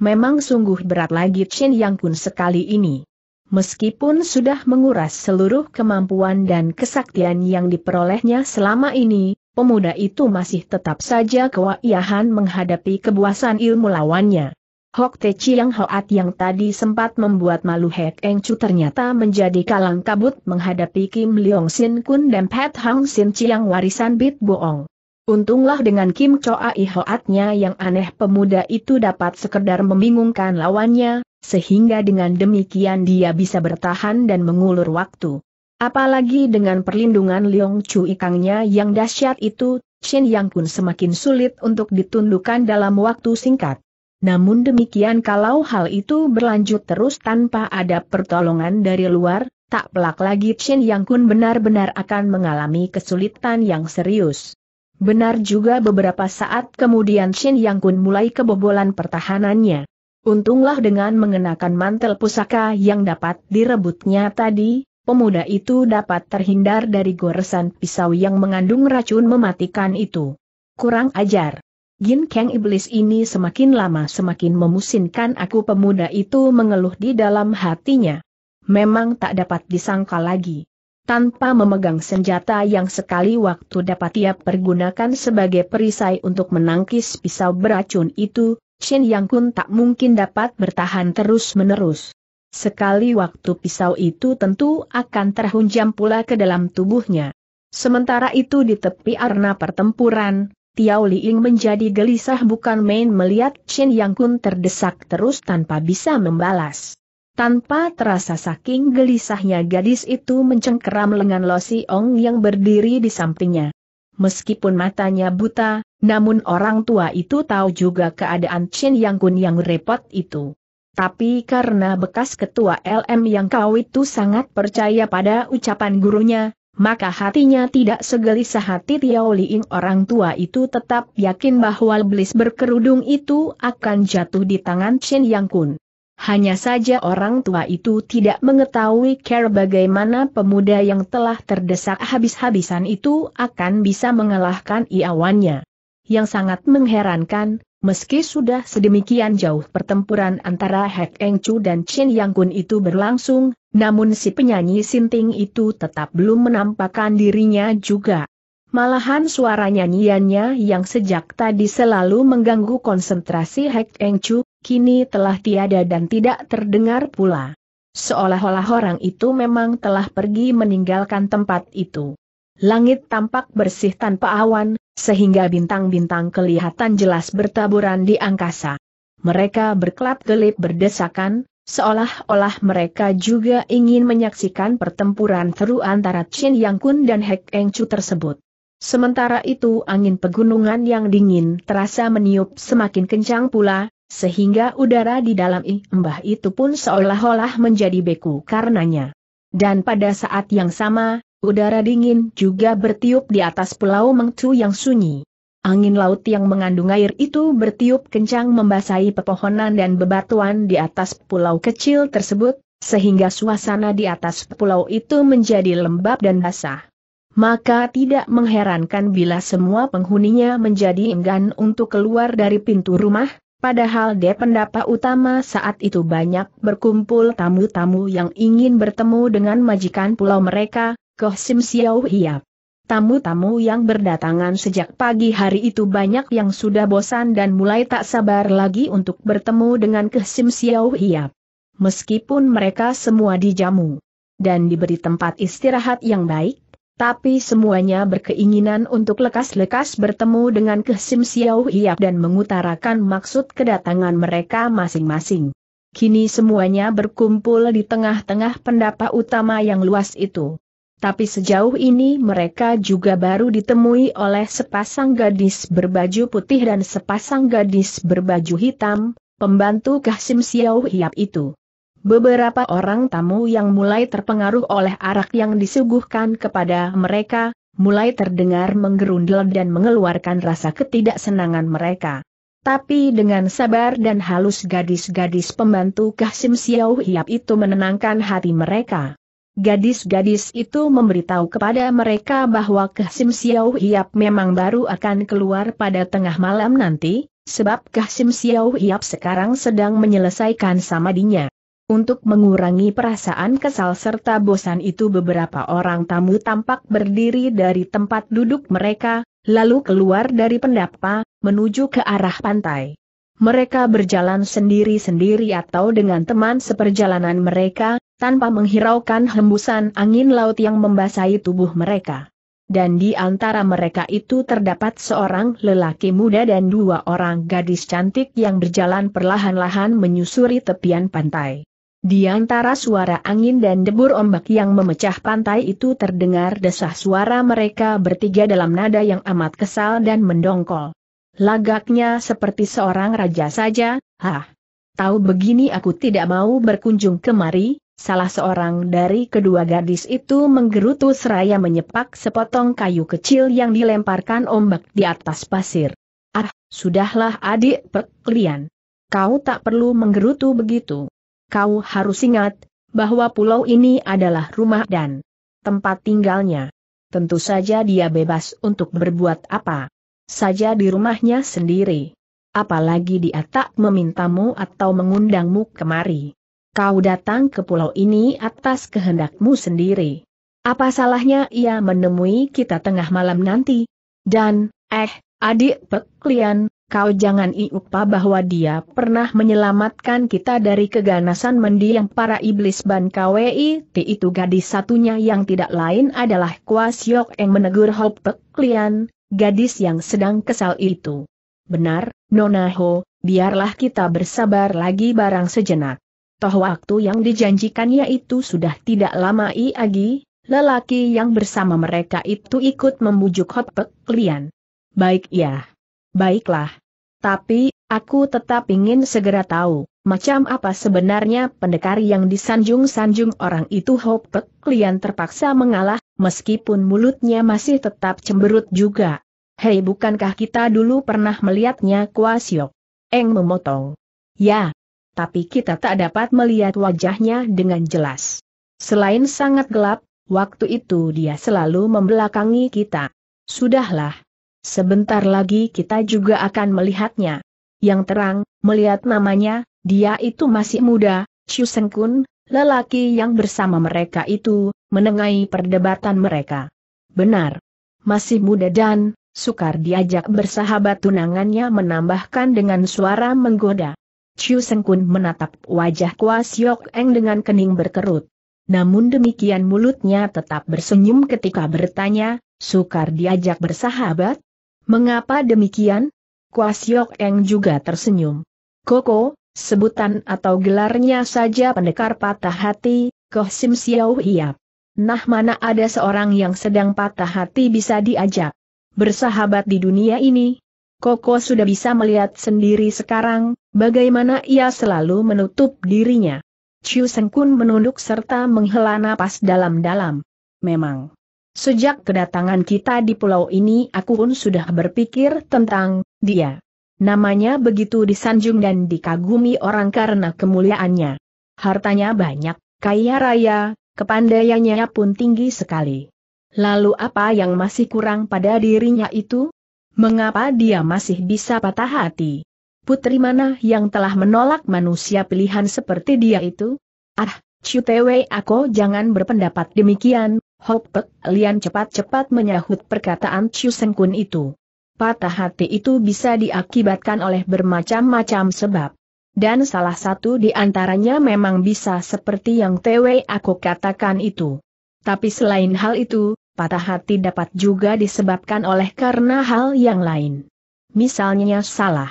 Memang sungguh berat lagi Chen Yang Kun sekali ini. Meskipun sudah menguras seluruh kemampuan dan kesaktian yang diperolehnya selama ini, pemuda itu masih tetap saja kewaiahan menghadapi kebuasan ilmu lawannya. Hok Te Chiang Hoat yang tadi sempat membuat malu Hek Eng Chu ternyata menjadi kalang kabut menghadapi Kim Leong Sin Kun dan Pat Hang Sin Chiang warisan Bit Boong. Untunglah dengan Kim Choa Ihoatnya yang aneh pemuda itu dapat sekedar membingungkan lawannya, sehingga dengan demikian dia bisa bertahan dan mengulur waktu. Apalagi dengan perlindungan Leong Chu Ikangnya yang dahsyat itu, Chen Yang Kun semakin sulit untuk ditundukkan dalam waktu singkat. Namun demikian kalau hal itu berlanjut terus tanpa ada pertolongan dari luar, tak pelak lagi Chen Yang Kun benar-benar akan mengalami kesulitan yang serius. Benar juga beberapa saat kemudian Shin Yang Kun mulai kebobolan pertahanannya. Untunglah dengan mengenakan mantel pusaka yang dapat direbutnya tadi, pemuda itu dapat terhindar dari goresan pisau yang mengandung racun mematikan itu. Kurang ajar. Gin Kang Iblis ini semakin lama semakin memusinkan aku pemuda itu mengeluh di dalam hatinya. Memang tak dapat disangka lagi tanpa memegang senjata yang sekali waktu dapat ia pergunakan sebagai perisai untuk menangkis pisau beracun itu, Shen Yang Kun tak mungkin dapat bertahan terus-menerus. Sekali waktu pisau itu tentu akan terhunjam pula ke dalam tubuhnya. Sementara itu di tepi arena pertempuran, Tiao Ying menjadi gelisah bukan main melihat Shen Yang Kun terdesak terus tanpa bisa membalas. Tanpa terasa saking gelisahnya gadis itu mencengkeram lengan Lo Ong yang berdiri di sampingnya. Meskipun matanya buta, namun orang tua itu tahu juga keadaan Chin Yang Kun yang repot itu. Tapi karena bekas ketua LM yang kau itu sangat percaya pada ucapan gurunya, maka hatinya tidak segelisah hati Tiao Liing orang tua itu tetap yakin bahwa belis berkerudung itu akan jatuh di tangan Chin Yang Kun. Hanya saja orang tua itu tidak mengetahui care bagaimana pemuda yang telah terdesak habis-habisan itu akan bisa mengalahkan iawannya. Yang sangat mengherankan, meski sudah sedemikian jauh pertempuran antara Hek Eng Chu dan Chen Yang Kun itu berlangsung, namun si penyanyi Sinting itu tetap belum menampakkan dirinya juga. Malahan suara nyanyiannya yang sejak tadi selalu mengganggu konsentrasi Hek Eng Chu, kini telah tiada dan tidak terdengar pula. Seolah-olah orang itu memang telah pergi meninggalkan tempat itu. Langit tampak bersih tanpa awan, sehingga bintang-bintang kelihatan jelas bertaburan di angkasa. Mereka berkelap-kelip berdesakan, seolah-olah mereka juga ingin menyaksikan pertempuran teru antara Chin Yang Kun dan Hek Eng Chu tersebut. Sementara itu angin pegunungan yang dingin terasa meniup semakin kencang pula, sehingga udara di dalam imbah itu pun seolah-olah menjadi beku karenanya. Dan pada saat yang sama, udara dingin juga bertiup di atas pulau Mengcu yang sunyi. Angin laut yang mengandung air itu bertiup kencang membasahi pepohonan dan bebatuan di atas pulau kecil tersebut, sehingga suasana di atas pulau itu menjadi lembab dan basah maka tidak mengherankan bila semua penghuninya menjadi enggan untuk keluar dari pintu rumah, padahal di pendapa utama saat itu banyak berkumpul tamu-tamu yang ingin bertemu dengan majikan pulau mereka, Koh Sim Siau Hiap. Tamu-tamu yang berdatangan sejak pagi hari itu banyak yang sudah bosan dan mulai tak sabar lagi untuk bertemu dengan Sim Siau Hiap. Meskipun mereka semua dijamu dan diberi tempat istirahat yang baik, tapi semuanya berkeinginan untuk lekas-lekas bertemu dengan Kesim Xiao Hiap dan mengutarakan maksud kedatangan mereka masing-masing. Kini semuanya berkumpul di tengah-tengah pendapa utama yang luas itu. Tapi sejauh ini mereka juga baru ditemui oleh sepasang gadis berbaju putih dan sepasang gadis berbaju hitam, pembantu Kesim Xiao Hiap itu. Beberapa orang tamu yang mulai terpengaruh oleh arak yang disuguhkan kepada mereka, mulai terdengar menggerundel dan mengeluarkan rasa ketidaksenangan mereka. Tapi dengan sabar dan halus gadis-gadis pembantu Kasim Xiao Hiap itu menenangkan hati mereka. Gadis-gadis itu memberitahu kepada mereka bahwa Kasim Xiao Hiap memang baru akan keluar pada tengah malam nanti, sebab Kasim Xiao Hiap sekarang sedang menyelesaikan samadinya. Untuk mengurangi perasaan kesal serta bosan itu beberapa orang tamu tampak berdiri dari tempat duduk mereka, lalu keluar dari pendapa, menuju ke arah pantai. Mereka berjalan sendiri-sendiri atau dengan teman seperjalanan mereka, tanpa menghiraukan hembusan angin laut yang membasahi tubuh mereka. Dan di antara mereka itu terdapat seorang lelaki muda dan dua orang gadis cantik yang berjalan perlahan-lahan menyusuri tepian pantai. Di antara suara angin dan debur ombak yang memecah pantai itu terdengar desah suara mereka bertiga dalam nada yang amat kesal dan mendongkol. Lagaknya seperti seorang raja saja, hah. Tahu begini aku tidak mau berkunjung kemari, salah seorang dari kedua gadis itu menggerutu seraya menyepak sepotong kayu kecil yang dilemparkan ombak di atas pasir. Ah, sudahlah adik perkelian. Kau tak perlu menggerutu begitu kau harus ingat, bahwa pulau ini adalah rumah dan tempat tinggalnya. Tentu saja dia bebas untuk berbuat apa saja di rumahnya sendiri. Apalagi dia tak memintamu atau mengundangmu kemari. Kau datang ke pulau ini atas kehendakmu sendiri. Apa salahnya ia menemui kita tengah malam nanti? Dan, eh, adik peklian, kau jangan iupa bahwa dia pernah menyelamatkan kita dari keganasan mendiang para iblis Ban KWI. Itu gadis satunya yang tidak lain adalah Kwa Siok yang menegur Hop Pek Lian, gadis yang sedang kesal itu. Benar, Nona Ho, biarlah kita bersabar lagi barang sejenak. Toh waktu yang dijanjikannya itu sudah tidak lama lagi, lelaki yang bersama mereka itu ikut membujuk Hot Pek Lian. Baik ya, baiklah. Tapi, aku tetap ingin segera tahu, macam apa sebenarnya pendekar yang disanjung-sanjung orang itu Hopek klien terpaksa mengalah, meskipun mulutnya masih tetap cemberut juga. Hei bukankah kita dulu pernah melihatnya Kwasiok? Eng memotong. Ya, tapi kita tak dapat melihat wajahnya dengan jelas. Selain sangat gelap, waktu itu dia selalu membelakangi kita. Sudahlah, Sebentar lagi kita juga akan melihatnya. Yang terang, melihat namanya, dia itu masih muda, Seng Kun, lelaki yang bersama mereka itu, menengahi perdebatan mereka. Benar. Masih muda dan, sukar diajak bersahabat tunangannya menambahkan dengan suara menggoda. Chu Sengkun menatap wajah Kwa Siok Eng dengan kening berkerut. Namun demikian mulutnya tetap bersenyum ketika bertanya, sukar diajak bersahabat, Mengapa demikian? Kwasiok Eng juga tersenyum. Koko, sebutan atau gelarnya saja pendekar patah hati, Koh Sim Siau Hiap. Nah mana ada seorang yang sedang patah hati bisa diajak bersahabat di dunia ini? Koko sudah bisa melihat sendiri sekarang, bagaimana ia selalu menutup dirinya. Chiu Sengkun menunduk serta menghela napas dalam-dalam. Memang. Sejak kedatangan kita di pulau ini aku pun sudah berpikir tentang dia. Namanya begitu disanjung dan dikagumi orang karena kemuliaannya. Hartanya banyak, kaya raya, kepandaiannya pun tinggi sekali. Lalu apa yang masih kurang pada dirinya itu? Mengapa dia masih bisa patah hati? Putri mana yang telah menolak manusia pilihan seperti dia itu? Ah, Cutewe aku jangan berpendapat demikian, Pek Lian cepat-cepat menyahut perkataan Chu Kun itu. Patah hati itu bisa diakibatkan oleh bermacam-macam sebab. Dan salah satu di antaranya memang bisa seperti yang TW aku katakan itu. Tapi selain hal itu, patah hati dapat juga disebabkan oleh karena hal yang lain. Misalnya salah.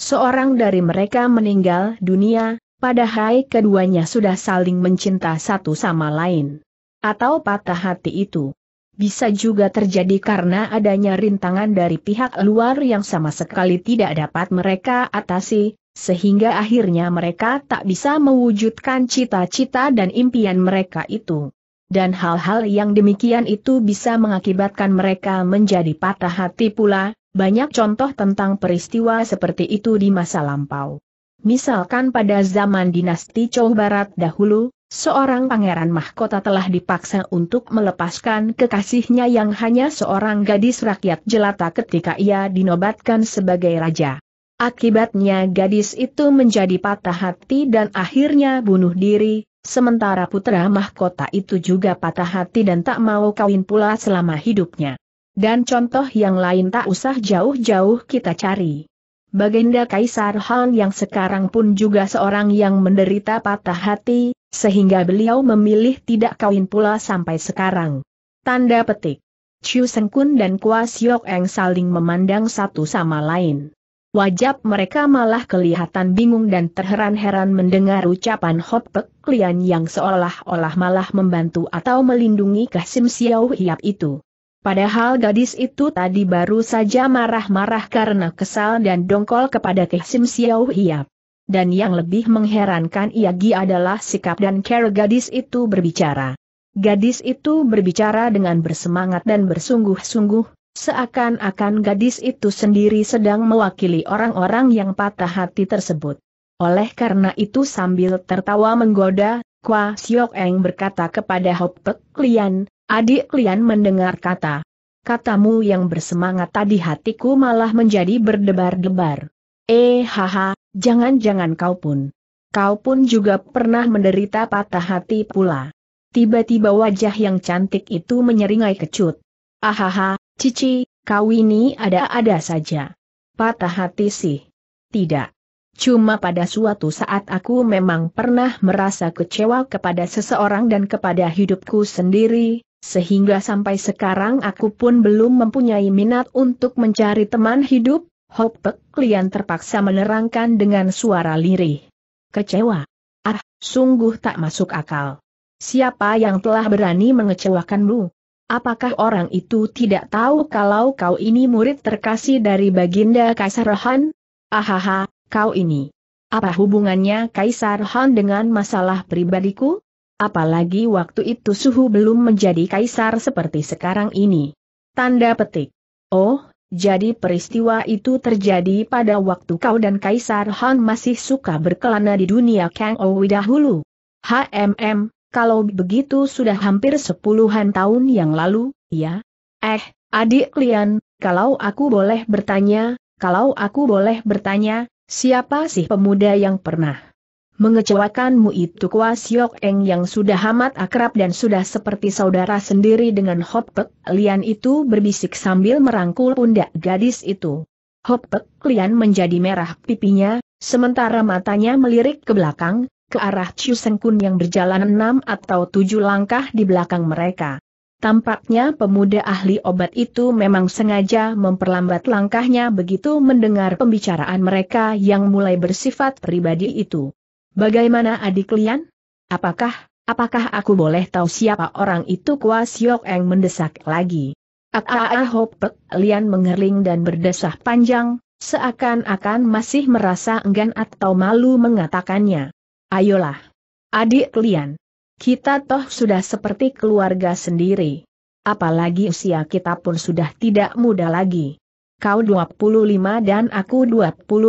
Seorang dari mereka meninggal dunia, padahal keduanya sudah saling mencinta satu sama lain atau patah hati itu. Bisa juga terjadi karena adanya rintangan dari pihak luar yang sama sekali tidak dapat mereka atasi, sehingga akhirnya mereka tak bisa mewujudkan cita-cita dan impian mereka itu. Dan hal-hal yang demikian itu bisa mengakibatkan mereka menjadi patah hati pula, banyak contoh tentang peristiwa seperti itu di masa lampau. Misalkan pada zaman dinasti Chou Barat dahulu, Seorang pangeran mahkota telah dipaksa untuk melepaskan kekasihnya yang hanya seorang gadis rakyat jelata ketika ia dinobatkan sebagai raja. Akibatnya gadis itu menjadi patah hati dan akhirnya bunuh diri, sementara putra mahkota itu juga patah hati dan tak mau kawin pula selama hidupnya. Dan contoh yang lain tak usah jauh-jauh kita cari. Baginda Kaisar Han yang sekarang pun juga seorang yang menderita patah hati, sehingga beliau memilih tidak kawin pula sampai sekarang. Tanda petik. Chiu Sengkun dan Kwa Siok Eng saling memandang satu sama lain. Wajah mereka malah kelihatan bingung dan terheran-heran mendengar ucapan Hot Pek Lian yang seolah-olah malah membantu atau melindungi Kasim Xiao Hiap itu. Padahal gadis itu tadi baru saja marah-marah karena kesal dan dongkol kepada Sim Xiao Hiap dan yang lebih mengherankan Iagi adalah sikap dan cara gadis itu berbicara. Gadis itu berbicara dengan bersemangat dan bersungguh-sungguh, seakan-akan gadis itu sendiri sedang mewakili orang-orang yang patah hati tersebut. Oleh karena itu sambil tertawa menggoda, Kwa Siok Eng berkata kepada Hopek Klian, adik Lian mendengar kata. Katamu yang bersemangat tadi hatiku malah menjadi berdebar-debar. Eh haha, jangan-jangan kau pun. Kau pun juga pernah menderita patah hati pula. Tiba-tiba wajah yang cantik itu menyeringai kecut. Ahaha, Cici, kau ini ada-ada saja. Patah hati sih. Tidak. Cuma pada suatu saat aku memang pernah merasa kecewa kepada seseorang dan kepada hidupku sendiri, sehingga sampai sekarang aku pun belum mempunyai minat untuk mencari teman hidup, Hopek Pek terpaksa menerangkan dengan suara lirih. Kecewa. Ah, sungguh tak masuk akal. Siapa yang telah berani mengecewakanmu? Apakah orang itu tidak tahu kalau kau ini murid terkasih dari Baginda Kaisar Han? Ahaha, kau ini. Apa hubungannya Kaisar Han dengan masalah pribadiku? Apalagi waktu itu suhu belum menjadi kaisar seperti sekarang ini. Tanda petik. Oh, jadi peristiwa itu terjadi pada waktu kau dan Kaisar Han masih suka berkelana di dunia Kang Owi dahulu. HMM, kalau begitu sudah hampir sepuluhan tahun yang lalu, ya? Eh, adik Lian, kalau aku boleh bertanya, kalau aku boleh bertanya, siapa sih pemuda yang pernah mengecewakanmu itu Kwa Siok Eng yang sudah amat akrab dan sudah seperti saudara sendiri dengan Hop Pek Lian itu berbisik sambil merangkul pundak gadis itu. Hop Pek Lian menjadi merah pipinya, sementara matanya melirik ke belakang, ke arah Chiu Seng Kun yang berjalan enam atau tujuh langkah di belakang mereka. Tampaknya pemuda ahli obat itu memang sengaja memperlambat langkahnya begitu mendengar pembicaraan mereka yang mulai bersifat pribadi itu. Bagaimana adik Lian? Apakah, apakah aku boleh tahu siapa orang itu Kwa Siok Eng mendesak lagi? Ah Hop Pek Lian mengerling dan berdesah panjang, seakan-akan masih merasa enggan atau malu mengatakannya. Ayolah. Adik Lian. Kita toh sudah seperti keluarga sendiri. Apalagi usia kita pun sudah tidak muda lagi. Kau 25 dan aku 26,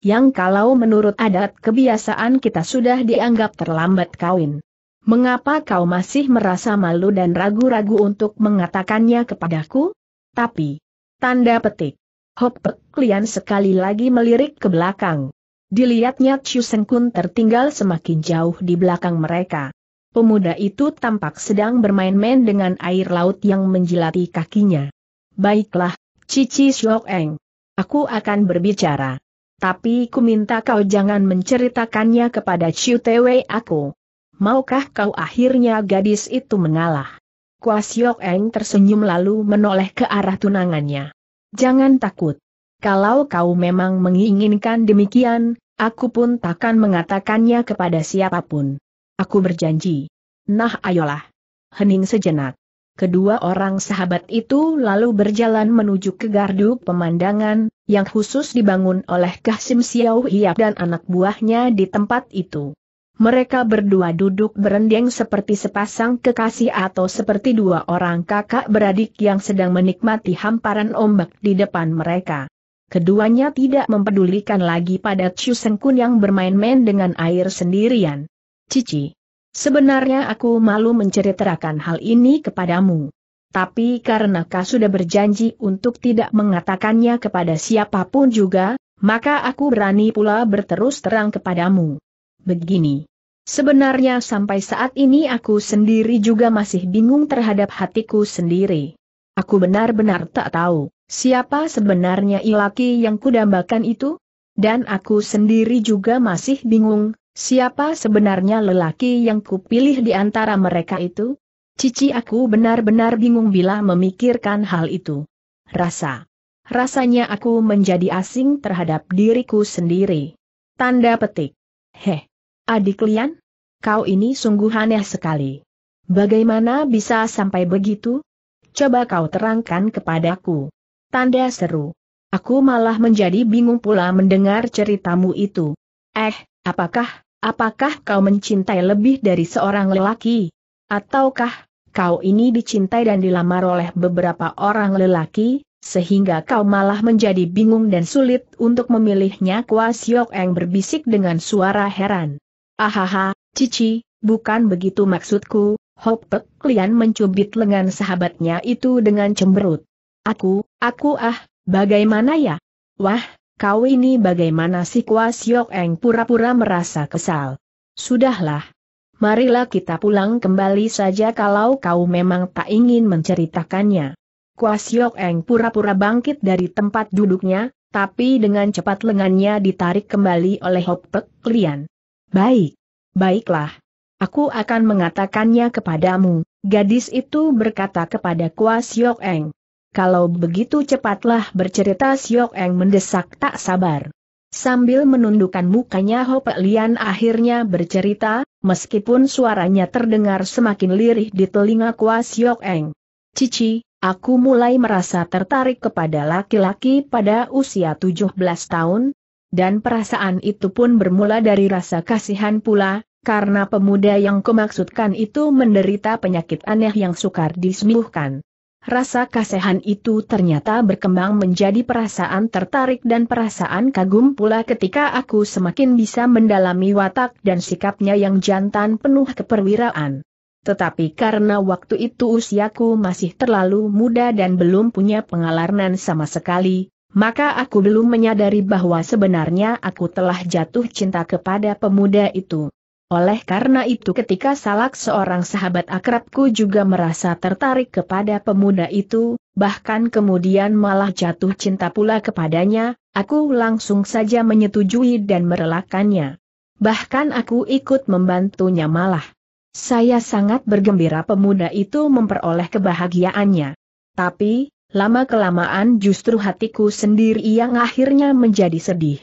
yang kalau menurut adat kebiasaan kita sudah dianggap terlambat kawin. Mengapa kau masih merasa malu dan ragu-ragu untuk mengatakannya kepadaku? Tapi, tanda petik. Hop Pek sekali lagi melirik ke belakang. Dilihatnya Chiu Seng Kun tertinggal semakin jauh di belakang mereka. Pemuda itu tampak sedang bermain-main dengan air laut yang menjilati kakinya. Baiklah, Cici Shuokeng, Eng. Aku akan berbicara. Tapi ku minta kau jangan menceritakannya kepada Chiu Tewe aku. Maukah kau akhirnya gadis itu mengalah? Kuas Siok Eng tersenyum lalu menoleh ke arah tunangannya. Jangan takut. Kalau kau memang menginginkan demikian, aku pun takkan mengatakannya kepada siapapun. Aku berjanji. Nah ayolah. Hening sejenak. Kedua orang sahabat itu lalu berjalan menuju ke gardu pemandangan, yang khusus dibangun oleh Kasim Xiao Hiap dan anak buahnya di tempat itu. Mereka berdua duduk berendeng seperti sepasang kekasih atau seperti dua orang kakak beradik yang sedang menikmati hamparan ombak di depan mereka. Keduanya tidak mempedulikan lagi pada Chu Sengkun yang bermain-main dengan air sendirian. Cici. Sebenarnya aku malu menceritakan hal ini kepadamu. Tapi karena kau sudah berjanji untuk tidak mengatakannya kepada siapapun juga, maka aku berani pula berterus terang kepadamu. Begini. Sebenarnya sampai saat ini aku sendiri juga masih bingung terhadap hatiku sendiri. Aku benar-benar tak tahu, siapa sebenarnya Ilaki yang kudambakan itu? Dan aku sendiri juga masih bingung, Siapa sebenarnya lelaki yang kupilih di antara mereka itu? Cici aku benar-benar bingung bila memikirkan hal itu. Rasa. Rasanya aku menjadi asing terhadap diriku sendiri. Tanda petik. Heh. Adik Lian? Kau ini sungguh aneh sekali. Bagaimana bisa sampai begitu? Coba kau terangkan kepadaku. Tanda seru. Aku malah menjadi bingung pula mendengar ceritamu itu. Eh, apakah Apakah kau mencintai lebih dari seorang lelaki? Ataukah, kau ini dicintai dan dilamar oleh beberapa orang lelaki, sehingga kau malah menjadi bingung dan sulit untuk memilihnya Kwa Siok Eng berbisik dengan suara heran. Ahaha, Cici, bukan begitu maksudku, hopek klien Lian mencubit lengan sahabatnya itu dengan cemberut. Aku, aku ah, bagaimana ya? Wah, Kau ini bagaimana si Kwa Siok Eng pura-pura merasa kesal. Sudahlah. Marilah kita pulang kembali saja kalau kau memang tak ingin menceritakannya. Kwa Siok Eng pura-pura bangkit dari tempat duduknya, tapi dengan cepat lengannya ditarik kembali oleh Hop Pek Lian. Baik. Baiklah. Aku akan mengatakannya kepadamu, gadis itu berkata kepada Kwa Siok Eng. Kalau begitu cepatlah bercerita Siok Eng mendesak tak sabar. Sambil menundukkan mukanya Ho Pe Lian akhirnya bercerita, meskipun suaranya terdengar semakin lirih di telinga kuas Siok Eng. Cici, aku mulai merasa tertarik kepada laki-laki pada usia 17 tahun, dan perasaan itu pun bermula dari rasa kasihan pula, karena pemuda yang kumaksudkan itu menderita penyakit aneh yang sukar disembuhkan. Rasa kasihan itu ternyata berkembang menjadi perasaan tertarik dan perasaan kagum pula ketika aku semakin bisa mendalami watak dan sikapnya yang jantan penuh keperwiraan. Tetapi karena waktu itu usiaku masih terlalu muda dan belum punya pengalaman sama sekali, maka aku belum menyadari bahwa sebenarnya aku telah jatuh cinta kepada pemuda itu. Oleh karena itu ketika salak seorang sahabat akrabku juga merasa tertarik kepada pemuda itu, bahkan kemudian malah jatuh cinta pula kepadanya, aku langsung saja menyetujui dan merelakannya. Bahkan aku ikut membantunya malah. Saya sangat bergembira pemuda itu memperoleh kebahagiaannya. Tapi, lama-kelamaan justru hatiku sendiri yang akhirnya menjadi sedih.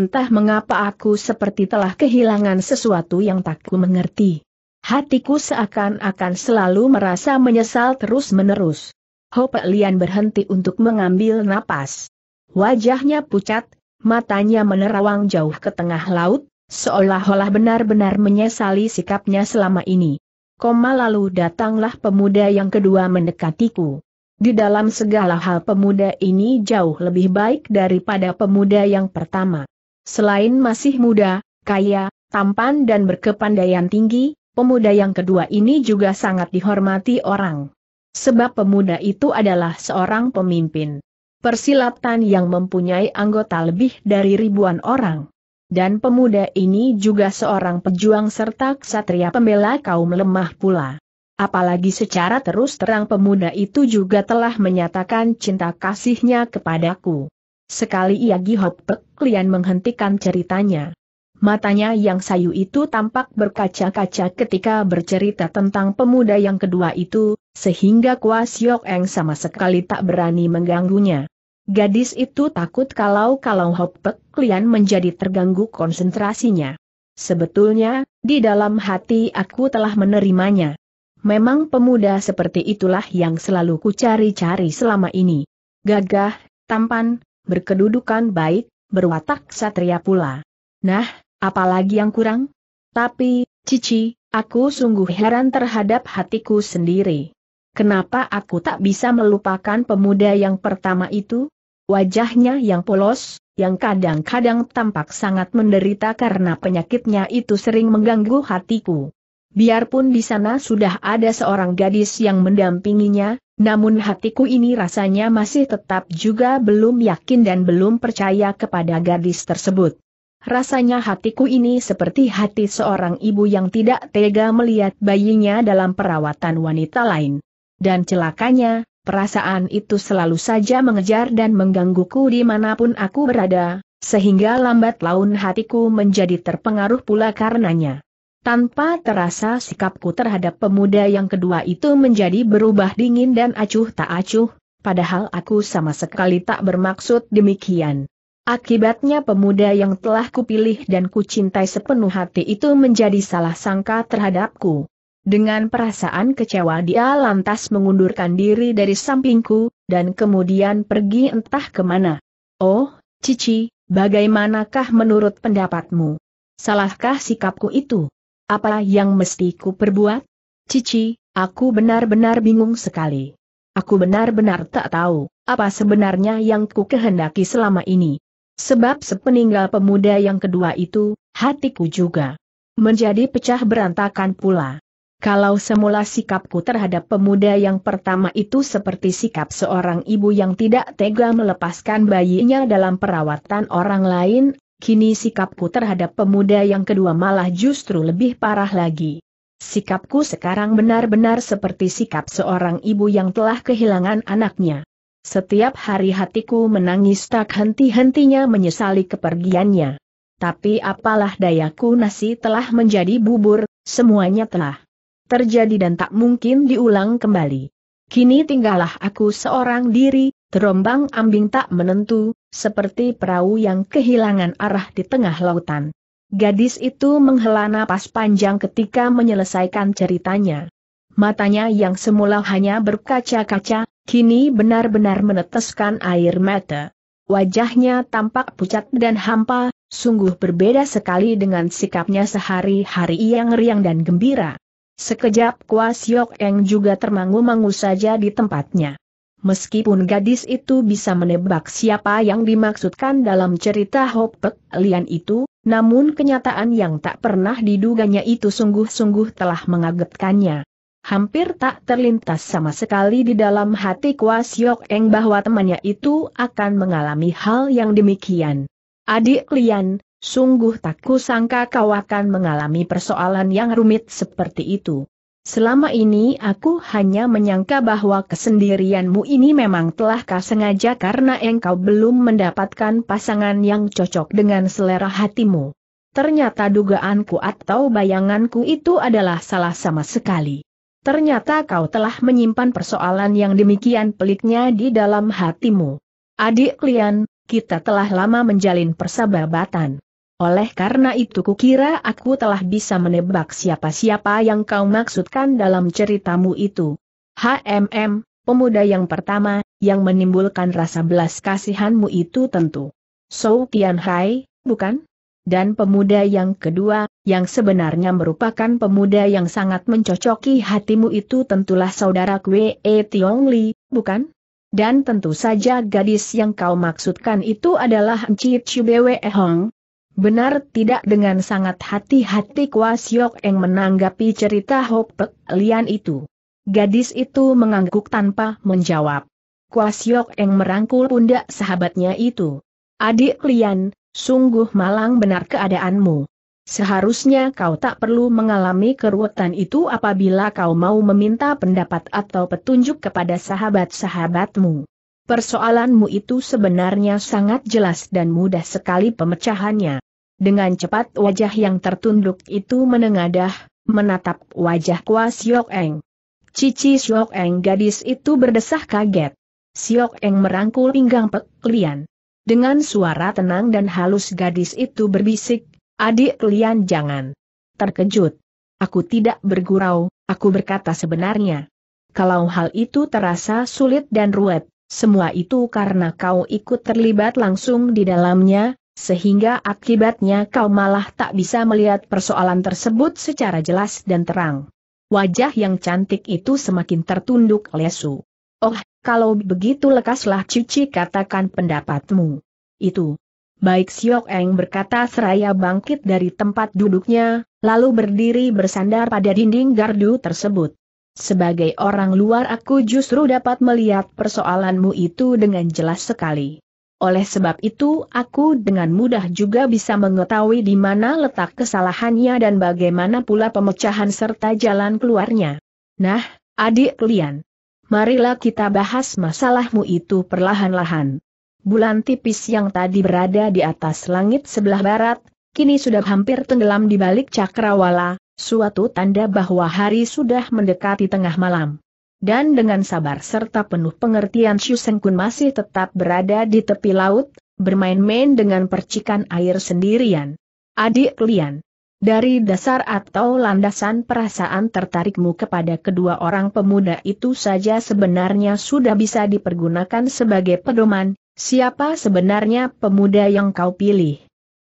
Entah mengapa aku seperti telah kehilangan sesuatu yang tak ku mengerti. Hatiku seakan-akan selalu merasa menyesal terus-menerus. Hope Lian berhenti untuk mengambil napas. Wajahnya pucat, matanya menerawang jauh ke tengah laut, seolah-olah benar-benar menyesali sikapnya selama ini. Koma lalu datanglah pemuda yang kedua mendekatiku. Di dalam segala hal pemuda ini jauh lebih baik daripada pemuda yang pertama. Selain masih muda, kaya, tampan dan berkepandaian tinggi, pemuda yang kedua ini juga sangat dihormati orang. Sebab pemuda itu adalah seorang pemimpin persilatan yang mempunyai anggota lebih dari ribuan orang. Dan pemuda ini juga seorang pejuang serta ksatria pembela kaum lemah pula. Apalagi secara terus terang pemuda itu juga telah menyatakan cinta kasihnya kepadaku. Sekali ia gihot Lian menghentikan ceritanya. Matanya yang sayu itu tampak berkaca-kaca ketika bercerita tentang pemuda yang kedua itu, sehingga Kwa Siok Eng sama sekali tak berani mengganggunya. Gadis itu takut kalau-kalau Hop Pek Lian menjadi terganggu konsentrasinya. Sebetulnya, di dalam hati aku telah menerimanya. Memang pemuda seperti itulah yang selalu ku cari-cari selama ini. Gagah, tampan, berkedudukan baik, berwatak satria pula. Nah, apalagi yang kurang? Tapi, Cici, aku sungguh heran terhadap hatiku sendiri. Kenapa aku tak bisa melupakan pemuda yang pertama itu? Wajahnya yang polos, yang kadang-kadang tampak sangat menderita karena penyakitnya itu sering mengganggu hatiku. Biarpun di sana sudah ada seorang gadis yang mendampinginya, namun hatiku ini rasanya masih tetap juga belum yakin dan belum percaya kepada gadis tersebut. Rasanya hatiku ini seperti hati seorang ibu yang tidak tega melihat bayinya dalam perawatan wanita lain. Dan celakanya, perasaan itu selalu saja mengejar dan menggangguku dimanapun aku berada, sehingga lambat laun hatiku menjadi terpengaruh pula karenanya. Tanpa terasa sikapku terhadap pemuda yang kedua itu menjadi berubah dingin dan acuh tak acuh, padahal aku sama sekali tak bermaksud demikian. Akibatnya pemuda yang telah kupilih dan kucintai sepenuh hati itu menjadi salah sangka terhadapku. Dengan perasaan kecewa dia lantas mengundurkan diri dari sampingku, dan kemudian pergi entah kemana. Oh, Cici, bagaimanakah menurut pendapatmu? Salahkah sikapku itu? Apa yang mesti ku perbuat? Cici, aku benar-benar bingung sekali. Aku benar-benar tak tahu, apa sebenarnya yang ku kehendaki selama ini. Sebab sepeninggal pemuda yang kedua itu, hatiku juga menjadi pecah berantakan pula. Kalau semula sikapku terhadap pemuda yang pertama itu seperti sikap seorang ibu yang tidak tega melepaskan bayinya dalam perawatan orang lain, kini sikapku terhadap pemuda yang kedua malah justru lebih parah lagi. Sikapku sekarang benar-benar seperti sikap seorang ibu yang telah kehilangan anaknya. Setiap hari hatiku menangis tak henti-hentinya menyesali kepergiannya. Tapi apalah dayaku nasi telah menjadi bubur, semuanya telah terjadi dan tak mungkin diulang kembali. Kini tinggallah aku seorang diri, terombang ambing tak menentu, seperti perahu yang kehilangan arah di tengah lautan. Gadis itu menghela napas panjang ketika menyelesaikan ceritanya. Matanya yang semula hanya berkaca-kaca, kini benar-benar meneteskan air mata. Wajahnya tampak pucat dan hampa, sungguh berbeda sekali dengan sikapnya sehari-hari yang riang dan gembira. Sekejap Kwa Siok Eng juga termangu-mangu saja di tempatnya. Meskipun gadis itu bisa menebak siapa yang dimaksudkan dalam cerita Hopek Lian itu, namun kenyataan yang tak pernah diduganya itu sungguh-sungguh telah mengagetkannya. Hampir tak terlintas sama sekali di dalam hati Kwa Yok Eng bahwa temannya itu akan mengalami hal yang demikian. Adik Lian, sungguh tak kusangka kau akan mengalami persoalan yang rumit seperti itu. Selama ini aku hanya menyangka bahwa kesendirianmu ini memang telah kau sengaja karena engkau belum mendapatkan pasangan yang cocok dengan selera hatimu. Ternyata dugaanku atau bayanganku itu adalah salah sama sekali. Ternyata kau telah menyimpan persoalan yang demikian peliknya di dalam hatimu. Adik Lian, kita telah lama menjalin persahabatan. Oleh karena itu kukira aku telah bisa menebak siapa-siapa yang kau maksudkan dalam ceritamu itu. HMM, pemuda yang pertama, yang menimbulkan rasa belas kasihanmu itu tentu. Sou Tian Hai, bukan? Dan pemuda yang kedua, yang sebenarnya merupakan pemuda yang sangat mencocoki hatimu itu tentulah saudara Kwe E Tiong Li, bukan? Dan tentu saja gadis yang kau maksudkan itu adalah Enci Chu Bwe Hong, Benar tidak dengan sangat hati-hati Kwa yang menanggapi cerita Hopek Lian itu. Gadis itu mengangguk tanpa menjawab. Kwa yang merangkul pundak sahabatnya itu. Adik Lian, sungguh malang benar keadaanmu. Seharusnya kau tak perlu mengalami keruwetan itu apabila kau mau meminta pendapat atau petunjuk kepada sahabat-sahabatmu. Persoalanmu itu sebenarnya sangat jelas dan mudah sekali pemecahannya. Dengan cepat wajah yang tertunduk itu menengadah, menatap wajah Kwa Siok Eng. Cici Siok Eng gadis itu berdesah kaget. Siok Eng merangkul pinggang Pek Lian. Dengan suara tenang dan halus gadis itu berbisik, adik Lian jangan. Terkejut. Aku tidak bergurau, aku berkata sebenarnya. Kalau hal itu terasa sulit dan ruwet, semua itu karena kau ikut terlibat langsung di dalamnya, sehingga akibatnya kau malah tak bisa melihat persoalan tersebut secara jelas dan terang. Wajah yang cantik itu semakin tertunduk lesu. Oh, kalau begitu lekaslah cuci katakan pendapatmu. Itu. Baik Siok Eng berkata seraya bangkit dari tempat duduknya, lalu berdiri bersandar pada dinding gardu tersebut. Sebagai orang luar aku justru dapat melihat persoalanmu itu dengan jelas sekali. Oleh sebab itu aku dengan mudah juga bisa mengetahui di mana letak kesalahannya dan bagaimana pula pemecahan serta jalan keluarnya. Nah, adik kalian, Marilah kita bahas masalahmu itu perlahan-lahan. Bulan tipis yang tadi berada di atas langit sebelah barat, kini sudah hampir tenggelam di balik cakrawala, suatu tanda bahwa hari sudah mendekati tengah malam dan dengan sabar serta penuh pengertian Xu Sengkun masih tetap berada di tepi laut, bermain-main dengan percikan air sendirian. Adik Lian, dari dasar atau landasan perasaan tertarikmu kepada kedua orang pemuda itu saja sebenarnya sudah bisa dipergunakan sebagai pedoman, siapa sebenarnya pemuda yang kau pilih.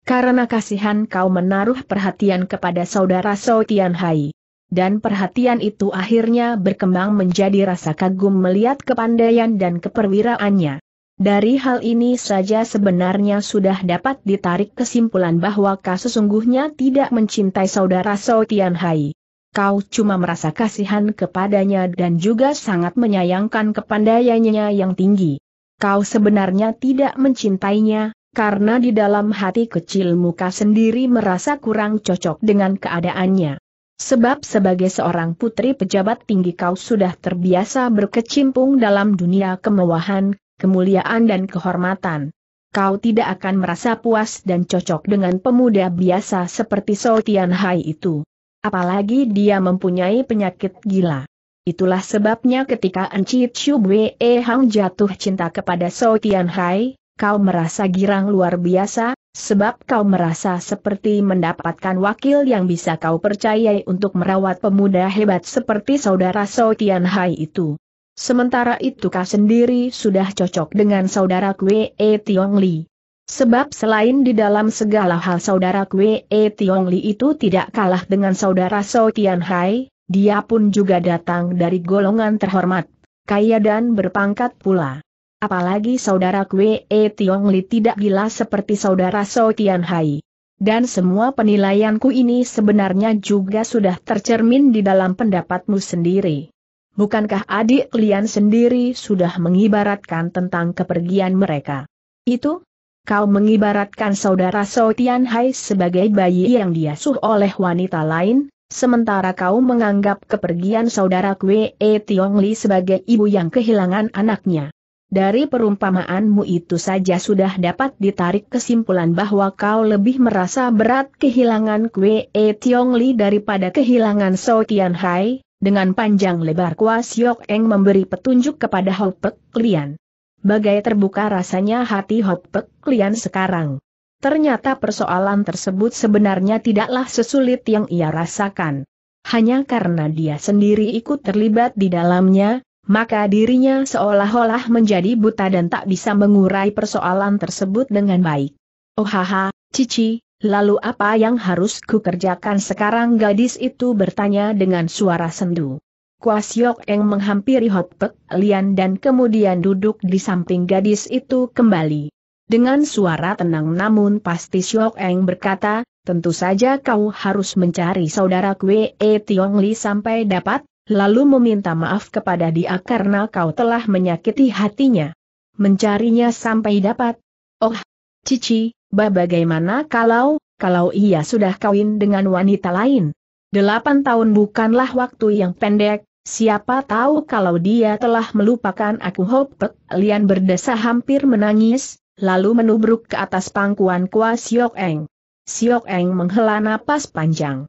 Karena kasihan kau menaruh perhatian kepada saudara Sautian Hai dan perhatian itu akhirnya berkembang menjadi rasa kagum melihat kepandaian dan keperwiraannya. Dari hal ini saja sebenarnya sudah dapat ditarik kesimpulan bahwa kau sesungguhnya tidak mencintai saudara Sao Tianhai. Kau cuma merasa kasihan kepadanya dan juga sangat menyayangkan kepandaiannya yang tinggi. Kau sebenarnya tidak mencintainya, karena di dalam hati kecil muka sendiri merasa kurang cocok dengan keadaannya. Sebab sebagai seorang putri pejabat tinggi kau sudah terbiasa berkecimpung dalam dunia kemewahan, kemuliaan dan kehormatan. Kau tidak akan merasa puas dan cocok dengan pemuda biasa seperti Sol Tian Hai itu. Apalagi dia mempunyai penyakit gila. Itulah sebabnya ketika Enci Chu Wei Hang jatuh cinta kepada Sol Tian Hai, kau merasa girang luar biasa, Sebab kau merasa seperti mendapatkan wakil yang bisa kau percayai untuk merawat pemuda hebat seperti saudara So Tian Hai itu. Sementara itu kau sendiri sudah cocok dengan saudara Kue E Tiong Li. Sebab selain di dalam segala hal saudara Kue E Tiong Li itu tidak kalah dengan saudara So Tian Hai, dia pun juga datang dari golongan terhormat, kaya dan berpangkat pula apalagi saudara Kwe E Tiong Li tidak gila seperti saudara So Tian Hai. Dan semua penilaianku ini sebenarnya juga sudah tercermin di dalam pendapatmu sendiri. Bukankah adik kalian sendiri sudah mengibaratkan tentang kepergian mereka? Itu? Kau mengibaratkan saudara So Tian Hai sebagai bayi yang diasuh oleh wanita lain, sementara kau menganggap kepergian saudara Kwe E Tiong Li sebagai ibu yang kehilangan anaknya. Dari perumpamaanmu itu saja sudah dapat ditarik kesimpulan bahwa kau lebih merasa berat kehilangan Kwe E Li daripada kehilangan So Tian Hai, dengan panjang lebar Kwa Siok Eng memberi petunjuk kepada Ho Pek Lian. Bagai terbuka rasanya hati Ho Pek Lian sekarang. Ternyata persoalan tersebut sebenarnya tidaklah sesulit yang ia rasakan. Hanya karena dia sendiri ikut terlibat di dalamnya, maka dirinya seolah-olah menjadi buta dan tak bisa mengurai persoalan tersebut dengan baik. Oh haha, Cici, lalu apa yang harus ku kerjakan sekarang gadis itu bertanya dengan suara sendu. Kuas Siok Eng menghampiri Hot Pek Lian dan kemudian duduk di samping gadis itu kembali. Dengan suara tenang namun pasti Siok Eng berkata, tentu saja kau harus mencari saudara Kwe E Tiong Li sampai dapat, lalu meminta maaf kepada dia karena kau telah menyakiti hatinya. Mencarinya sampai dapat. Oh, Cici, bah bagaimana kalau, kalau ia sudah kawin dengan wanita lain? Delapan tahun bukanlah waktu yang pendek, siapa tahu kalau dia telah melupakan aku Hopek, Lian berdesa hampir menangis, lalu menubruk ke atas pangkuan kuas Siok Eng. Siok Eng menghela napas panjang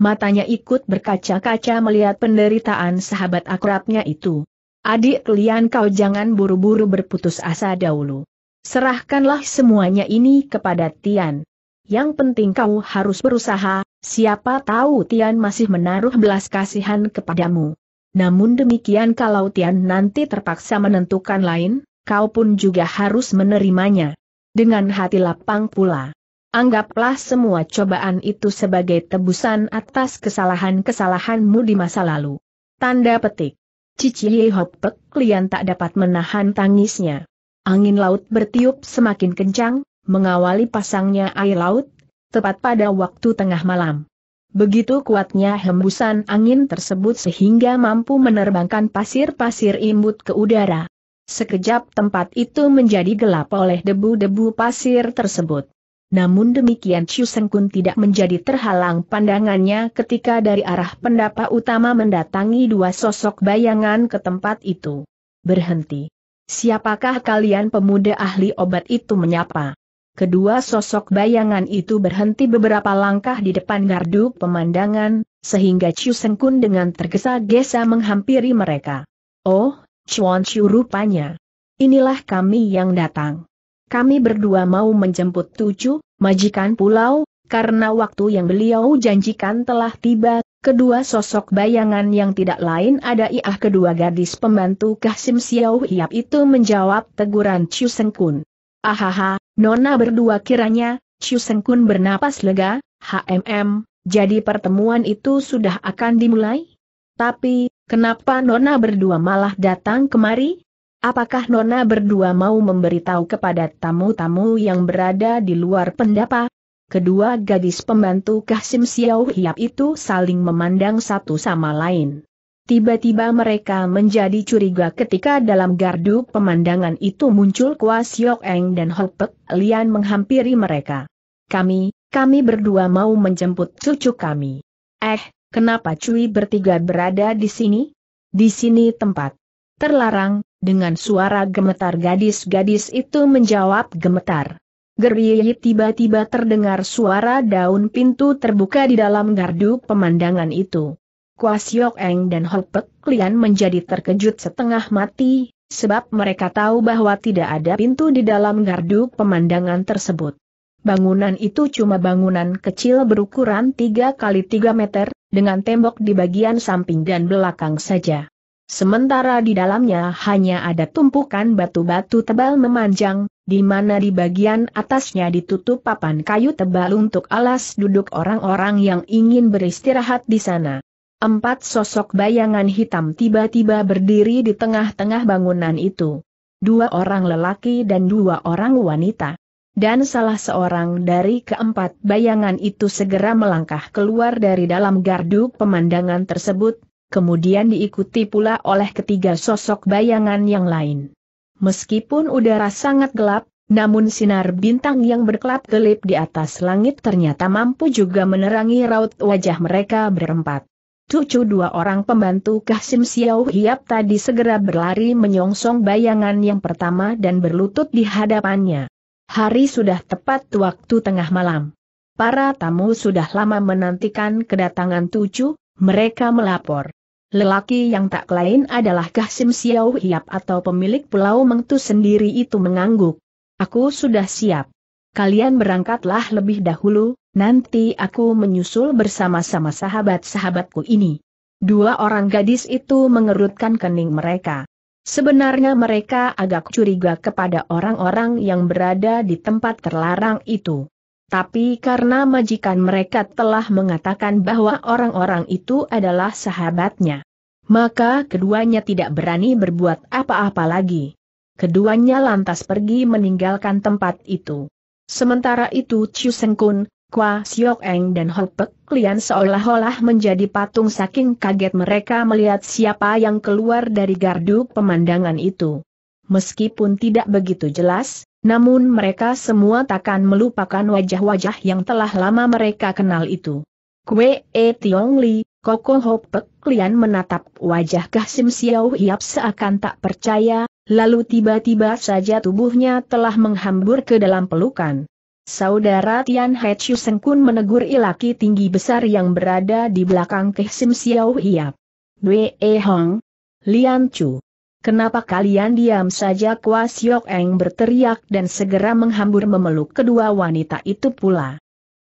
matanya ikut berkaca-kaca melihat penderitaan sahabat akrabnya itu. Adik Lian kau jangan buru-buru berputus asa dahulu. Serahkanlah semuanya ini kepada Tian. Yang penting kau harus berusaha, siapa tahu Tian masih menaruh belas kasihan kepadamu. Namun demikian kalau Tian nanti terpaksa menentukan lain, kau pun juga harus menerimanya. Dengan hati lapang pula. Anggaplah semua cobaan itu sebagai tebusan atas kesalahan-kesalahanmu di masa lalu. Tanda petik. Cici Hop Pek Lian tak dapat menahan tangisnya. Angin laut bertiup semakin kencang, mengawali pasangnya air laut, tepat pada waktu tengah malam. Begitu kuatnya hembusan angin tersebut sehingga mampu menerbangkan pasir-pasir imut ke udara. Sekejap tempat itu menjadi gelap oleh debu-debu pasir tersebut. Namun demikian Chu Kun tidak menjadi terhalang pandangannya ketika dari arah pendapa utama mendatangi dua sosok bayangan ke tempat itu. Berhenti. Siapakah kalian pemuda ahli obat itu menyapa? Kedua sosok bayangan itu berhenti beberapa langkah di depan gardu pemandangan, sehingga Chu Kun dengan tergesa-gesa menghampiri mereka. Oh, Chuan Chu rupanya. Inilah kami yang datang kami berdua mau menjemput tujuh, majikan pulau, karena waktu yang beliau janjikan telah tiba, kedua sosok bayangan yang tidak lain ada iah kedua gadis pembantu Kasim Xiao Hiap itu menjawab teguran Chu Sengkun. Ahaha, Nona berdua kiranya, Chu Sengkun bernapas lega, HMM, jadi pertemuan itu sudah akan dimulai? Tapi, kenapa Nona berdua malah datang kemari? Apakah Nona berdua mau memberitahu kepada tamu-tamu yang berada di luar pendapa? Kedua gadis pembantu Kasim Xiao Hiap itu saling memandang satu sama lain. Tiba-tiba mereka menjadi curiga ketika dalam gardu pemandangan itu muncul Kwa Siok Eng dan Hopek Lian menghampiri mereka. Kami, kami berdua mau menjemput cucu kami. Eh, kenapa Cui bertiga berada di sini? Di sini tempat terlarang, dengan suara gemetar gadis-gadis itu menjawab gemetar. Geriyi tiba-tiba terdengar suara daun pintu terbuka di dalam gardu pemandangan itu. Kuas Eng dan Ho Pek Lian menjadi terkejut setengah mati, sebab mereka tahu bahwa tidak ada pintu di dalam gardu pemandangan tersebut. Bangunan itu cuma bangunan kecil berukuran 3 kali 3 meter, dengan tembok di bagian samping dan belakang saja. Sementara di dalamnya hanya ada tumpukan batu-batu tebal memanjang, di mana di bagian atasnya ditutup papan kayu tebal untuk alas duduk orang-orang yang ingin beristirahat di sana. Empat sosok bayangan hitam tiba-tiba berdiri di tengah-tengah bangunan itu. Dua orang lelaki dan dua orang wanita. Dan salah seorang dari keempat bayangan itu segera melangkah keluar dari dalam gardu pemandangan tersebut, kemudian diikuti pula oleh ketiga sosok bayangan yang lain. Meskipun udara sangat gelap, namun sinar bintang yang berkelap-kelip di atas langit ternyata mampu juga menerangi raut wajah mereka berempat. Cucu dua orang pembantu Kasim Xiao Hiap tadi segera berlari menyongsong bayangan yang pertama dan berlutut di hadapannya. Hari sudah tepat waktu tengah malam. Para tamu sudah lama menantikan kedatangan Tucu, mereka melapor. Lelaki yang tak lain adalah Kahsim Xiao Hiap atau pemilik Pulau Mengtu sendiri itu mengangguk. Aku sudah siap. Kalian berangkatlah lebih dahulu, nanti aku menyusul bersama-sama sahabat-sahabatku ini. Dua orang gadis itu mengerutkan kening mereka. Sebenarnya mereka agak curiga kepada orang-orang yang berada di tempat terlarang itu. Tapi karena majikan mereka telah mengatakan bahwa orang-orang itu adalah sahabatnya, maka keduanya tidak berani berbuat apa-apa lagi. Keduanya lantas pergi meninggalkan tempat itu. Sementara itu Chu Kun, Kwa Siok Eng dan Ho Pek Lian seolah-olah menjadi patung saking kaget mereka melihat siapa yang keluar dari gardu pemandangan itu. Meskipun tidak begitu jelas, namun mereka semua takkan melupakan wajah-wajah yang telah lama mereka kenal itu. Kwe E Tiong Li, Koko Ho Pek Lian menatap wajah Kahsim Xiao Hiap seakan tak percaya, lalu tiba-tiba saja tubuhnya telah menghambur ke dalam pelukan. Saudara Tian He Seng Sengkun menegur ilaki tinggi besar yang berada di belakang Kahsim Xiao Hiap. Dwe E Hong, Lian Chu. Kenapa kalian diam saja Kwa Siok Eng berteriak dan segera menghambur memeluk kedua wanita itu pula.